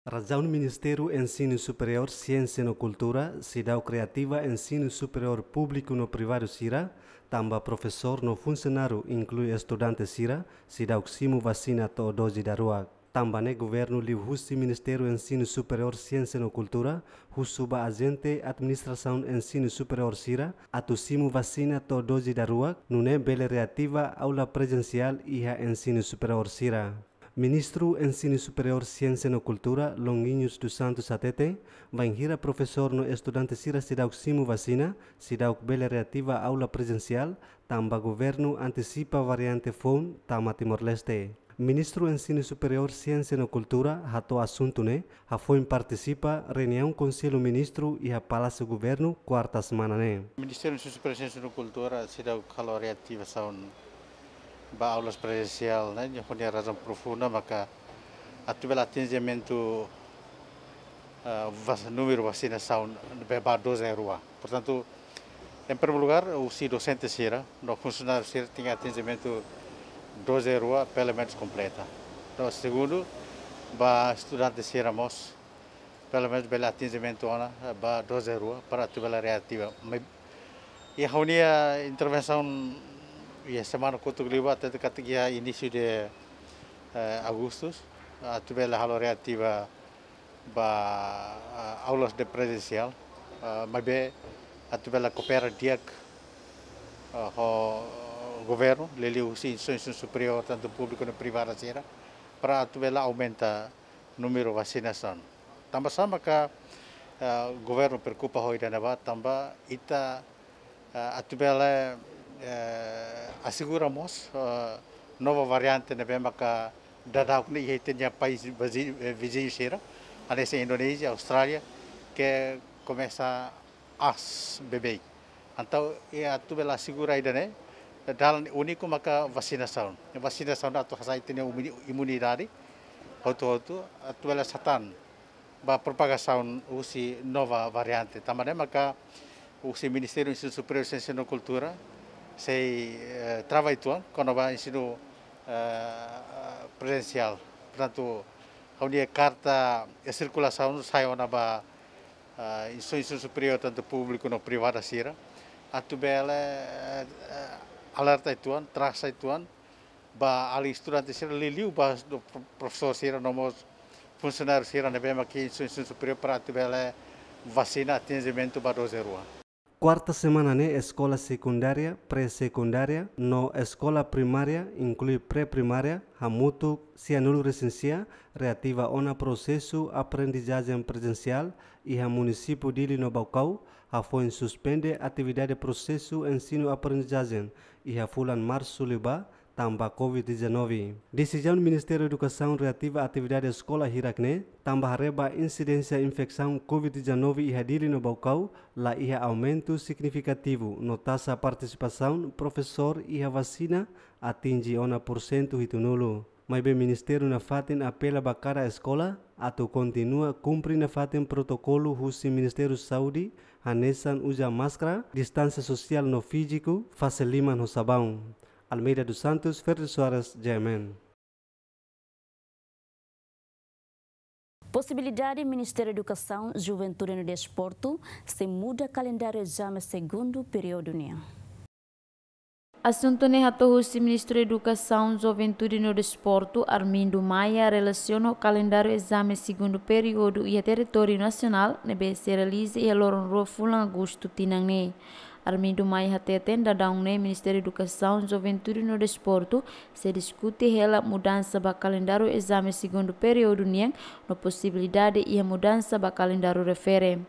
Razão do Ministério Ensino Superior, Ciência e Cultura, Cidade Criativa, Ensino Superior Público no Privado Sira, também professor no funcionário inclui estudante Sira, Cidade Simo Vacina Todos Dozi da Tambane Governo Ministerio de Ensino Superior ciencia y Cultura, ba Agente de Ensino Superior Sira, Simu Vacina Todoji Daruak, Nune Bele Reativa Aula Presencial Iha Ensino Superior Sira. Ministro Ensino Superior ciencia y Cultura, Longuinhos dos Santos Atete, Vanjira Professor no Estudante Sira Sidauk Simu Vacina, Sidauk Bele Reativa Aula Presencial, Tamba Governo Anticipa Variante FON, Tama Timor-Leste. Ministro do Ensino Superior, Ciência e Cultura Rato assunto, né? A FOIM participa reunião Conselho Ministro e a Palácio Governo quarta semana, né? O Ministério do Ensino Superior, Ciência e Cultura se dá calor e ativação para aulas presencial, né? De uma razão profunda, mas maka ativar atendimento uh, número de vacinação para 12 em rua. Portanto, em primeiro lugar, o os docentes, funcionário funcionários tem atendimento 12 ruas pelo menos completa. Então, segundo, para estudante Moss, pelo menos pela atingimento para 12 ruas, para a tubela reativa. E a reunião, intervenção e a semana que eu tive até categoria início de eh, agosto, a tubela halo reativa para aulas de presencial, eh, mas a tubela tudo pela com governo, lhe usa instituições superior, tanto público quanto privado, para atuar aumenta o número de vacinação. Também sama que uh, o governo preocupa hoje da neva, também ita uh, eh, atuar uh, eh, asseguramos uh, eh, nova variante na bem que o que ia tinha país vizinho será, a Indonésia, Austrália, que começa as bebê. Então, é atuar segura ainda, né? dalam único maka vacinação. A vacinação da tua sai tem imunidade, outro outro, a tua satan, ba propagação usi nova variante. Também maka usi Ministério do Ensino Superior de Ciência e Cultura sei trabalho eh, trabalha quando vai ensino eh, presencial. Portanto, a carta a circulação sai ona ba ensino eh, superior tanto público no privado sira. Atubela uh, uh, alerta Tuan, traça Tuan, ba ali estudante sira liliu ba professor sira nomo funcionário sira nebe maki insun superior para tibele vacina atendimento ba 12 rua. Quarta semana, né? Escola secundária, pré-secundária. No escola primária, inclui pré-primária. Hamutu cianuro recensia, reativa ona processo aprendizagem presencial e a município de Baucau, a foi suspende atividade processo ensino aprendizagem e a fulan março liba, tambah COVID-19. Decisão do Ministério da Educação relativa à atividade da escola Hirakne, tambah reba incidência infecção COVID-19 e hadiri no Balcão, lá ia aumento significativo no taxa participação professor e a vacina atinge 1% e nulo. Mas o Ministério na Fatin apela para a escola atau continua cumprir na fatin protocolo husi Ministério Saúde Hanesan usa máscara, distância social no físico, faciliman no sabão. Almeida dos Santos, Ferreira Soares, Yemen. Possibilidade Ministério da Educação, Juventude e Desporto se muda calendário exame segundo período união. Assunto Nehatorrusi, Ministro da Educação, Juventude e Desporto, Armindo Maia, relaciona o calendário exame segundo período e a território nacional, nebe se realiza e a Loron Rofulan Augusto Tinanê. Armindumai Hatetenda Daungne, Ministério da Educação, Juventude e no Desporto, se discute rela mudança ba calendário exame segundo período niang, no possibilidade e a mudança ba calendário refere.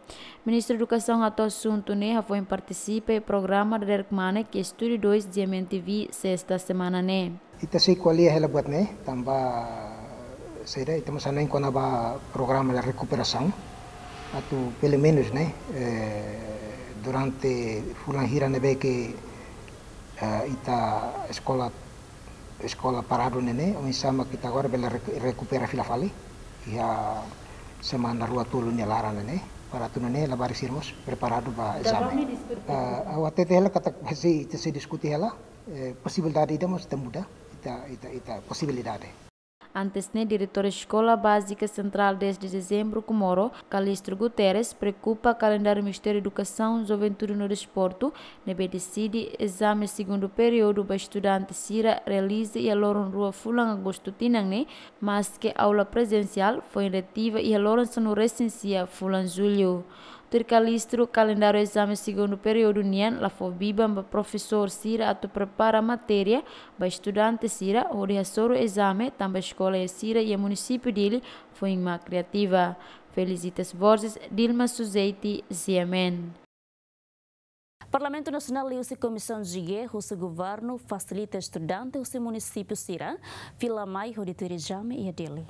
Ministro da Educação ato assunto ne foi um participa e programa da Derkmane que estude 2 dia MTV sexta semana ne. Ita sei qual é ela buat ne, tamba seira itu masana em quando ba programa da recuperação, ato pelo menos ne, eh, durante Fulangira Nebe que uh, ita escola escola parado nene o insama kita agora bela recupera fila fali ia semana rua tulu ni lara nene para tu nene labar sirmos preparado ba exame uh, awate tela kata pasi ita se discuti hela eh, possibilidade idamos temuda ita ita ita possibilidade antes diretor da Escola Básica Central desde dezembro, Comoro, Calistro Guterres, preocupa calendário Ministério Educação, Juventude no Desporto, nebe decide exame segundo período para estudante Sira realize e aloram rua Fulan Agosto Tinangne, mas que aula presencial foi retiva e aloram no recensia Fulan Julho. Tercalistro, calendário exame segundo período nian, la fobiba ba professor sira atu prepara matéria, ba estudante sira, o soro exame, tamba escola e sira e município dele, foi uma criativa. Felicitas vozes Dilma Suzeiti, Ziemen. Parlamento Nacional e a Comissão de Guerra, o governo facilita estudante, o município sira, fila mai, o e a dele.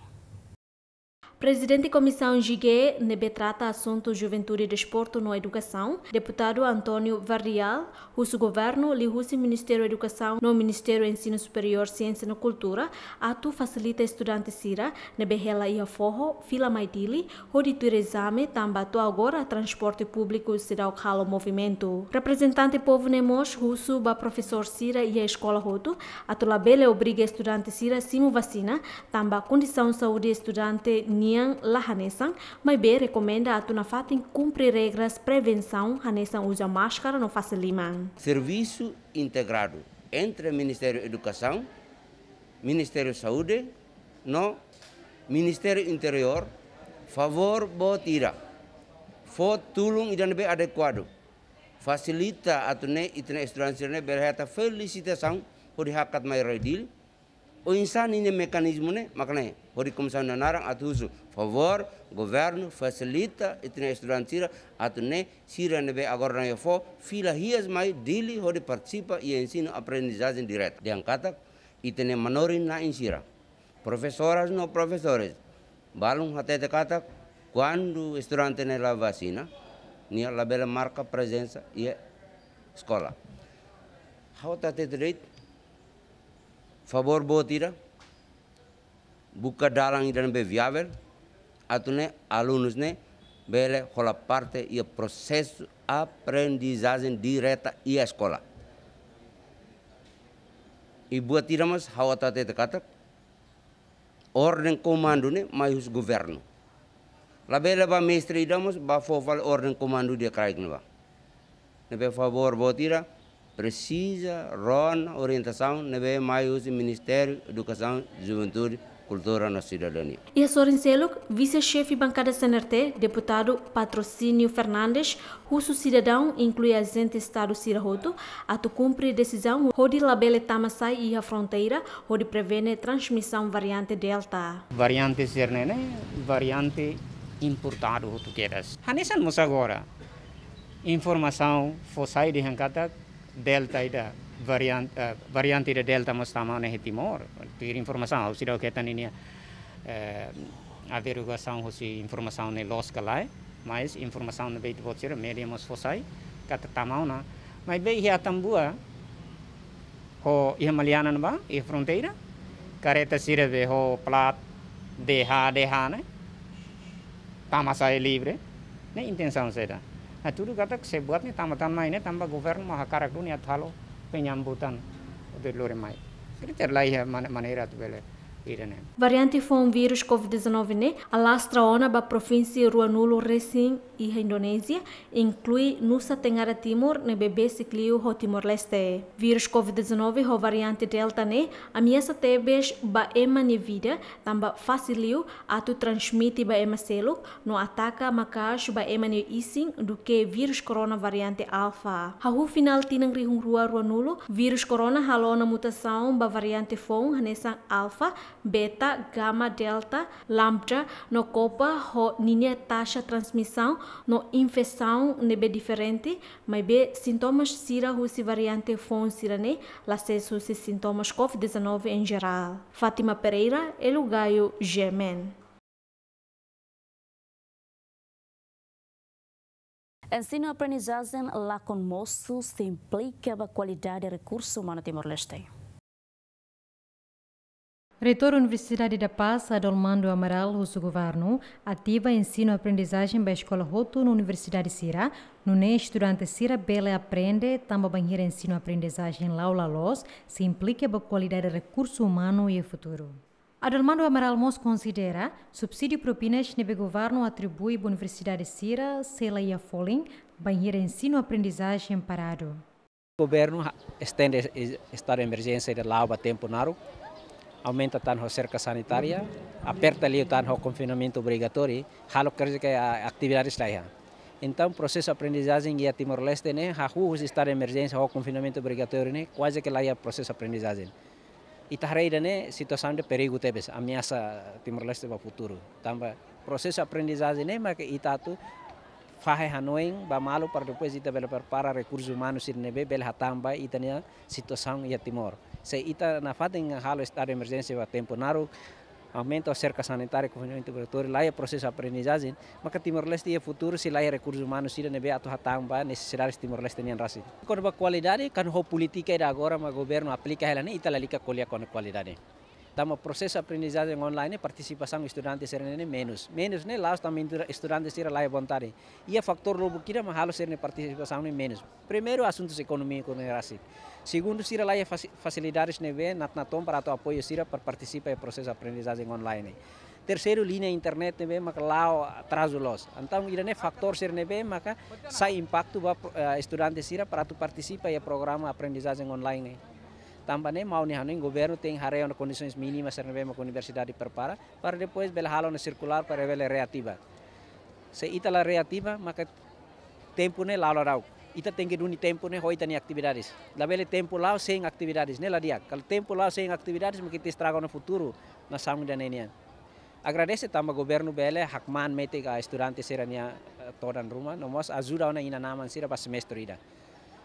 Presidente da Comissão Jigue Nebe trata assunto juventude e desporto na educação. Deputado Antônio Varrial, russo governo lihusi Ministério da Educação no Ministério do Ensino Superior Ciência e Cultura, ato facilita estudante sira Nebe hela e aforro, fila maitili, auditor exame, tambatu agora transporte público será o movimento. Representante povo nemos, russo ba professor sira e a escola roto, atulabele obriga estudante sira simu vacina, tamba condição saúde estudante ni União Lahanesan, Maibé recomenda a Tunafatin cumprir regras prevenção, Hanesan usa máscara no face Lima. Serviço integrado entre Ministério da Educação, Ministério da Saúde, no Ministério Interior, favor botira. Fot tulung idan be adequado. Facilita atune itne estudantes berhata felicitação por hakat mai redil o insano é mecanismo, né? Macane, né, horicomissão na narang, atuso, favor, governo, facilita, itne estudantina, atune, né? sira nebe né, agora na é fo, fila hias mai, dili, hori participa e ensino aprendizagem direta. De ancata, itne manorin na insira. Professoras não professores, balum até de cata, quando estudante na la vacina, nia bela marca presença e escola. How te it rate? favor botira buka dalang dan viaver atune alunos ne bele hola parte e processo aprendizagem direta e escola e botira mas te tekatak orden komando ne maius governo la bele ba mestre idamos ba foval orden komando dia kraik ne ba ne be favor botira precisa RON, orientação, neve mais o Ministério Educação, Juventude, Cultura na Cidadania. E a Sorin Seluk, vice-chefe bancada CNRT, deputado Patrocínio Fernandes, russo cidadão, inclui agente Estado Sirahoto, tu cumpre decisão, onde labele Tamasai e a fronteira, onde prevene transmissão variante Delta. Variante Sernene, variante importado, tu queres. Hanesan agora, informação, foi sair de Hankatak, deltaita variant, äh, variantide delta måste man ha timor. Pyr information hos idag hetan in aviruga sang hos information i loskalai. Mais information beit votsir media måste få sig kata tamauna. Mai be hia tambua ho iha malianan ba i fronteira. Kareta sirve ho plat deha deha ne. Tamasai livre. Ne intention sedan. nah itu kata saya buat nih tambatan tambah ini ya, tambah govern mahakarak dunia thalo penyambutan udah luar mai. Kita cerlai ya mana mana irat bela. Variante foi vírus COVID-19 né? Alastra ona ba província Ruanulu Recin e Indonésia, inclui Nusa Tenggara Timur ne né? bebê ciclio ho Timor Leste. Vírus COVID-19 ho é variante Delta né? Ameaça tebes ba ema ne vida, tamba facilio atu transmite ba ema seluk, no ataca makash ba ema ne ising do que vírus corona variante Alpha. Hahu final tinang rihung rua Ruanulu, vírus corona halona mutação ba variante fon nessa Alpha beta, gamma, delta, lambda, no copa ho ninha taxa transmissão no infecção nebe diferente, mas be sintomas sira husi variante fon sira ne, la se husi sintomas COVID-19 em geral. Fátima Pereira, el gaio Gemen. Ensino-aprendizagem lá com moço se implica a qualidade de recurso humano Timor-Leste. Reitor Universidade da Paz, Adolmando Amaral Russo Governo, ativa ensino-aprendizagem da Escola Roto na Universidade Sira. No NE, durante Sira Bela aprende, também banheira ensino-aprendizagem Laula Los, se implica a qualidade de recurso humano e futuro. Adolmando Amaral Mos considera subsídio propinas o governo atribui à Universidade Sira, Sela e a Folin, banheira ensino-aprendizagem parado. O governo estende estado de emergência de Lava Tempo Naro, aumenta tanto a cerca sanitária, aperta ali tanto o confinamento obrigatório, halo que a atividade está aí. Então, o processo de aprendizagem em a Timor-Leste, né, a rua está em emergência, o confinamento obrigatório, né, quase que lá é o processo de aprendizagem. E está né, situação de perigo, tebes, ameaça Timor-Leste para o futuro. Então, processo de aprendizagem, né, mas está fahe Hanoi ba malo para depois ita bela para recursos humanos sirnebe bela hatamba itania situação e Timor se ita na fatem halo estado de emergência ba tempo naru aumenta a cerca sanitária e com o integratório lá é de Timor Leste ia futuro si lá é recursos humanos se nebe ato hatamba necessidades Timor Leste nian rasi. com a qualidade kan ho política era agora ma governo aplica ela nem ita la lika kolia a qualidade Tamo processo de aprendizagem online, participação dos estudantes serem menos. Menos, né? Lá também estudantes irão lá à vontade. E o fator lobo que irá halo ser participação é menos. Primeiro, assuntos econômicos no Erasmus. Segundo, se lá facilidades né? Na para o apoio se para participar do processo de aprendizagem online. Terceiro, linha internet né? Mas lá atraso los. Então, irá né? Fator ser né? Mas sai impacto para eh, estudantes irá para tu participar do programa aprendizagem online também mau o governo tem hareo condições mínimas ser para a universidade prepara para depois bela halo na circular para revela reativa se itala reativa maka tempo ne lalo rau ita tem que duni tempo ne hoita ni atividades la bele tempo lao sem atividades ne la dia kalau tempo lao sem atividades maka te estraga no futuro na saúde da nenia agradece também ao governo bela hakman mete a estudante serania eh, todan ruma nomos ajuda ona ina naman sira para semestre ida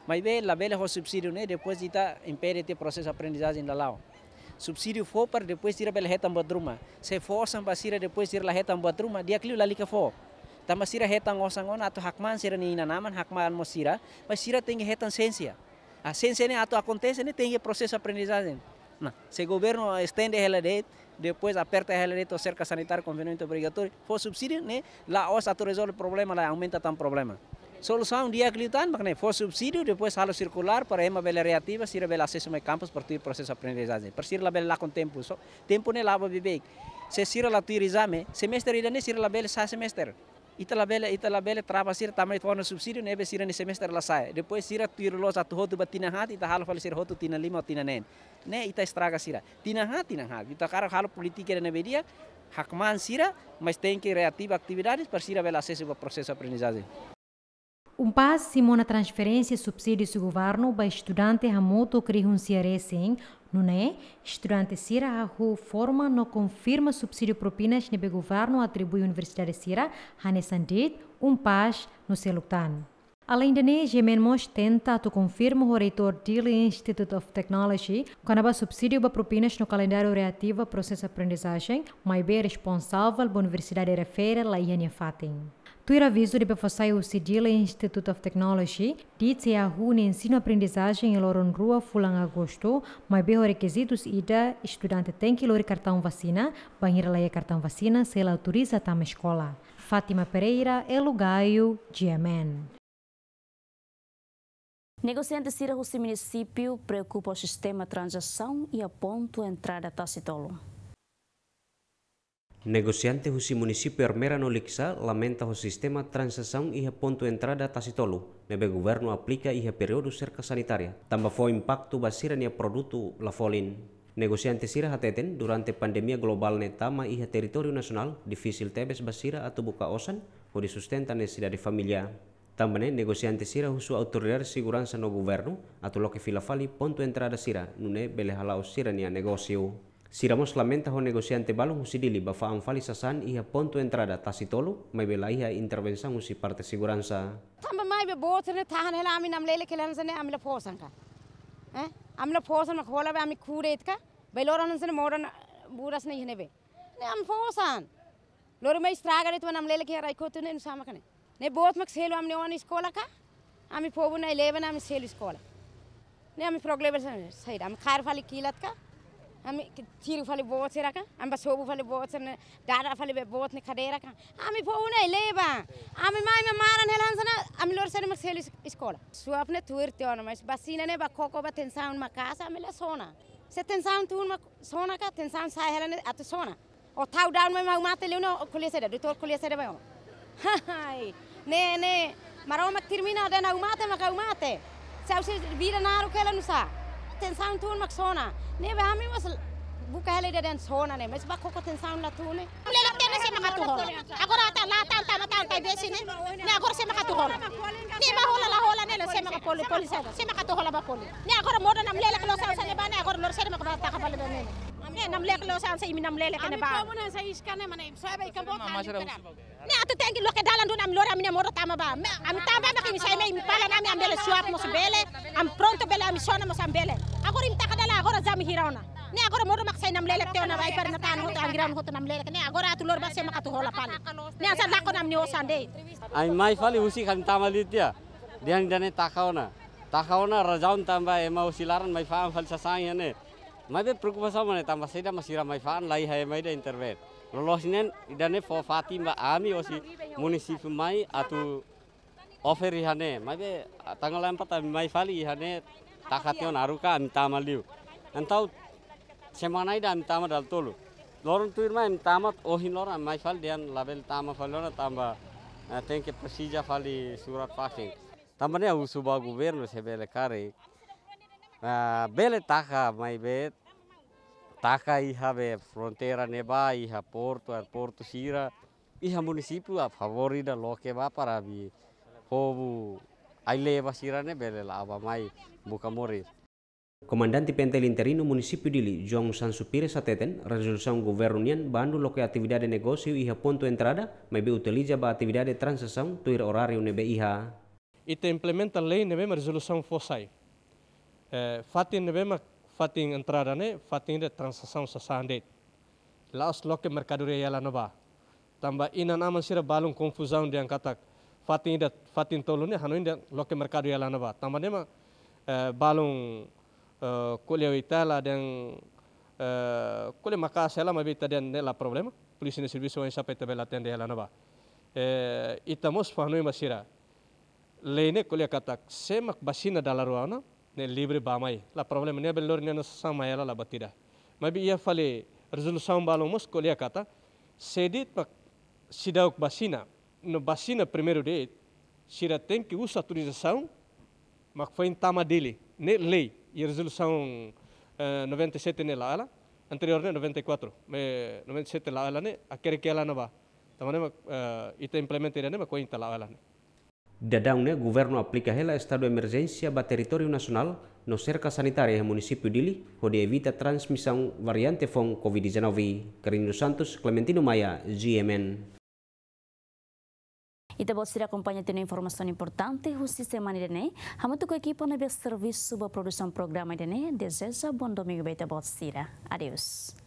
mas bem, lá bela o subsídio, né? Depois de tá, impede o processo de aprendizagem lá lá. Subsídio for para depois tirar pela reta badruma. Se for são basira depois tirar a reta badruma, dia aquilo lá liga for. Tá mas sira reta ngosangon atau hakman sira ni naman hakman mo sira, mas sira tem reta ciência. A ciência né ato acontece né tem processo de aprendizagem. Não. Se o governo estende a de depois aperta ela de cerca sanitário conveniente obrigatório, for subsídio, né? Lá os ato resolve o problema, lá aumenta tanto problema. Solución de porque né? For subsidio depois halo circular para uma bela reativa, sira bela acesso ao campus para ter processo de aprendizaje Para sira bela lá com tempo, só tempo ne lava Se sira la tu exame, semestre ida ne sira la bela sa semestre. Ita la bella ita la bela traba sira tamai forno subsídio, ne be sira ni semestre la sai. Depois sira tu ir los atu hotu batina hat, halo sira hotu tina lima tina nen. Ne ita estraga sira. Tina hat, tina hat. Ita cara halo política ne bedia, hakman sira, mas tem que reativa atividades para sira bela acesso ao proceso de O PAS simula transferência e subsídios do governo para estudante Ramoto Crihun Ciarecen, não é? Estudante Cira Arru forma não confirma subsídio propinas no governo atribui Universidade Cira, Hanesandit, um PAS no Selutan. Além de né, Gemen tenta tu confirma o reitor Dili Institute of Technology quando há subsídio para propinas no calendário reativo processo de aprendizagem, mas bem é responsável da Universidade Refeira, Laiane Fatem. Tuira vizu de fosai o Sidila Institute of Technology, dite a hun ensino aprendizagem em loron rua fulan agosto, mas bem requisitos ida estudante tem que lore cartão vacina, banheira leia cartão vacina se ela autoriza tam escola. Fátima Pereira Elugaio, GMN. Negociante Cira Rússia município preocupa o sistema de transação e aponta a entrada tacitolo. Negosiante husi munisipi Armera Lixa lamenta ho sistema transasaun iha pontu entrada tasitolu nebe guvernu aplica iha periodu serka sanitaria, Tamba impactu impacto basirania produtu la folin. Negosiante sira hateten durante pandemia global netama iha teritorio nasional difisil tebes basira atau buka osan, ho de sustenta necessidade familiar. negosiante sirah sira husu autoridad siguransa no guvernu, atau loke filafali pontu entrada sira, nune belehalau sirania negosio. Si Ramos lamenta ho negociante balong ho sidili ba faamfali sa san iha ponto entrada tasitolo may bela iha intervensan si parte siguransa. Tamba may be bot ne tahan hela amin am lele kelan sene amla phosan ka. Eh amla phosan ma khola be ami khure itka beloran sene modern buras ne hene be. Ne am phosan. Lor may stragar itwan am lele ke raiko tu ne insama kane. Ne bot mak selo amne on iskola ka. Ami phobuna 11 ami selo iskola. Ne ami progleber side ami kharfali kilat ka. আমি থিরু ফালে বোছে রাখা আমরা সবু ফালে বোছে ডাডা ফালে বোত নে খাদে রাখা আমি ফোন নাই লেবা আমি মাই মা মারান হেলান সনা আমি লোর সারি সেল স্কুল সুয়াপনে তুইর তেন মাস বাসিনা নে বা খোকো বা তেনসাউন মা কাসা মেলা সোনা সে তেনসাউন তুন মা সোনা কা তেনসাউন সাই হেলানে আত সোনা ও থাউ ডাউন মাই মা মাতে লিউন খুলিয়ে সেটা দুই তোর খুলিয়ে সেটা বাই হাই নে নে মারাও মাক তিরমিনা দেনা উমাতে মাকা উমাতে সাউসে বিরা নারু খেলানুসা tensang tuun mak sona ne ba mi was bu ka le deden sona ne mes ba ko ko tensang la tuun ne le la tena se maka tuho agora ta la ta ta ta ta de sine ne agora se maka poli poli se se maka tuho la ba poli ne agora moda na mlele ko sa sa ne ba ne agora lor نعم لك لو سان سي منام لك انا بعد انا سي كان من سابي كم بوت ني اتو تانجي لو كدال اندون ام لورا من مورو تاما با ام تاما ما كيم سي مي بالا نام ام بلا سواب مس بلا ام برونتو بلا ام شونا مس ام بلا اغور ام تاكدال اغور زام هيرونا ne agora modo mak say nam lelek teo na bay par na tan hoto angiran hoto nam lelek ne agora atu lor bas mak hola ne asa lako nam ni ai mai fali usi kan tamalitia dian dane takaona takaona rajaun tamba ema usilaran mai faam falsa sang ne prukupa preocupação mane tamba seda masira ramai fan lai hae mai da internet. Lolosinen idane fo Fatimba ami osi municipio mai atu oferi ihane. Mate tanggal empat ami mai fali hane takatio naruka ami tamaliu. Entau semana ida ami tama dal tolu. Lorun tuir mai ami tamat ohin loran mai fal dian label tama falona tamba eh, tenke persija fali surat Tamba ne au suba guverno sebele kare bele mai bet taha iha be frontera neba Iha porto Porto sira Iha municipio a favorida ida lo para bi hobu aile ne bele lava mai buka mori Tipe Pentel interino municipio Dili, San Supire Sateten, resolução governo nian bando lo que atividade negosio Iha ponto entrada, mai be utiliza ba atividade transação tuir horário nebe iha. Ite implementa lei nebe resolução FOSAI. Eh, fatin ne bema fatin entrada ne fatin de transação sande laos loke mercadoria yala noba tamba ina nama sira balung confusão de angkatak fatin de fatin tolu ne hanoin de loke mercadoria yala noba tamba nema eh, balung eh, koleu itala den kole makasela mabita ne la problema polisi ne serviço wain saber também lá tende yala nova ba ita mos em masira lei ne kolya katak semak basina ruangan, ne libre bamai la problem ne bellor ne no sama ela la batida mabi ia a resolução balo muscol ia kata sedit pak sidauk basina no basina primeiro de sira tem que usar autorização mas foi em tama dele né lei e a resolução uh, 97 nela ela anterior ne 94 me 97 lá ela né aquele que ela não vá também uh, implementar né mas cointa la ela ne Da daunne governo applica hela estado emergência ba território nacional no cerca sanitária e município de Ili, onde evita transmissão variante fong Covid-19. Carino Santos, Clementino Maia, GMN. E te vou acompanha tendo informação importante, o sistema Irene, a muito com a equipe no serviço de produção programa DNA. deseja bom domingo, beta, bom Adeus.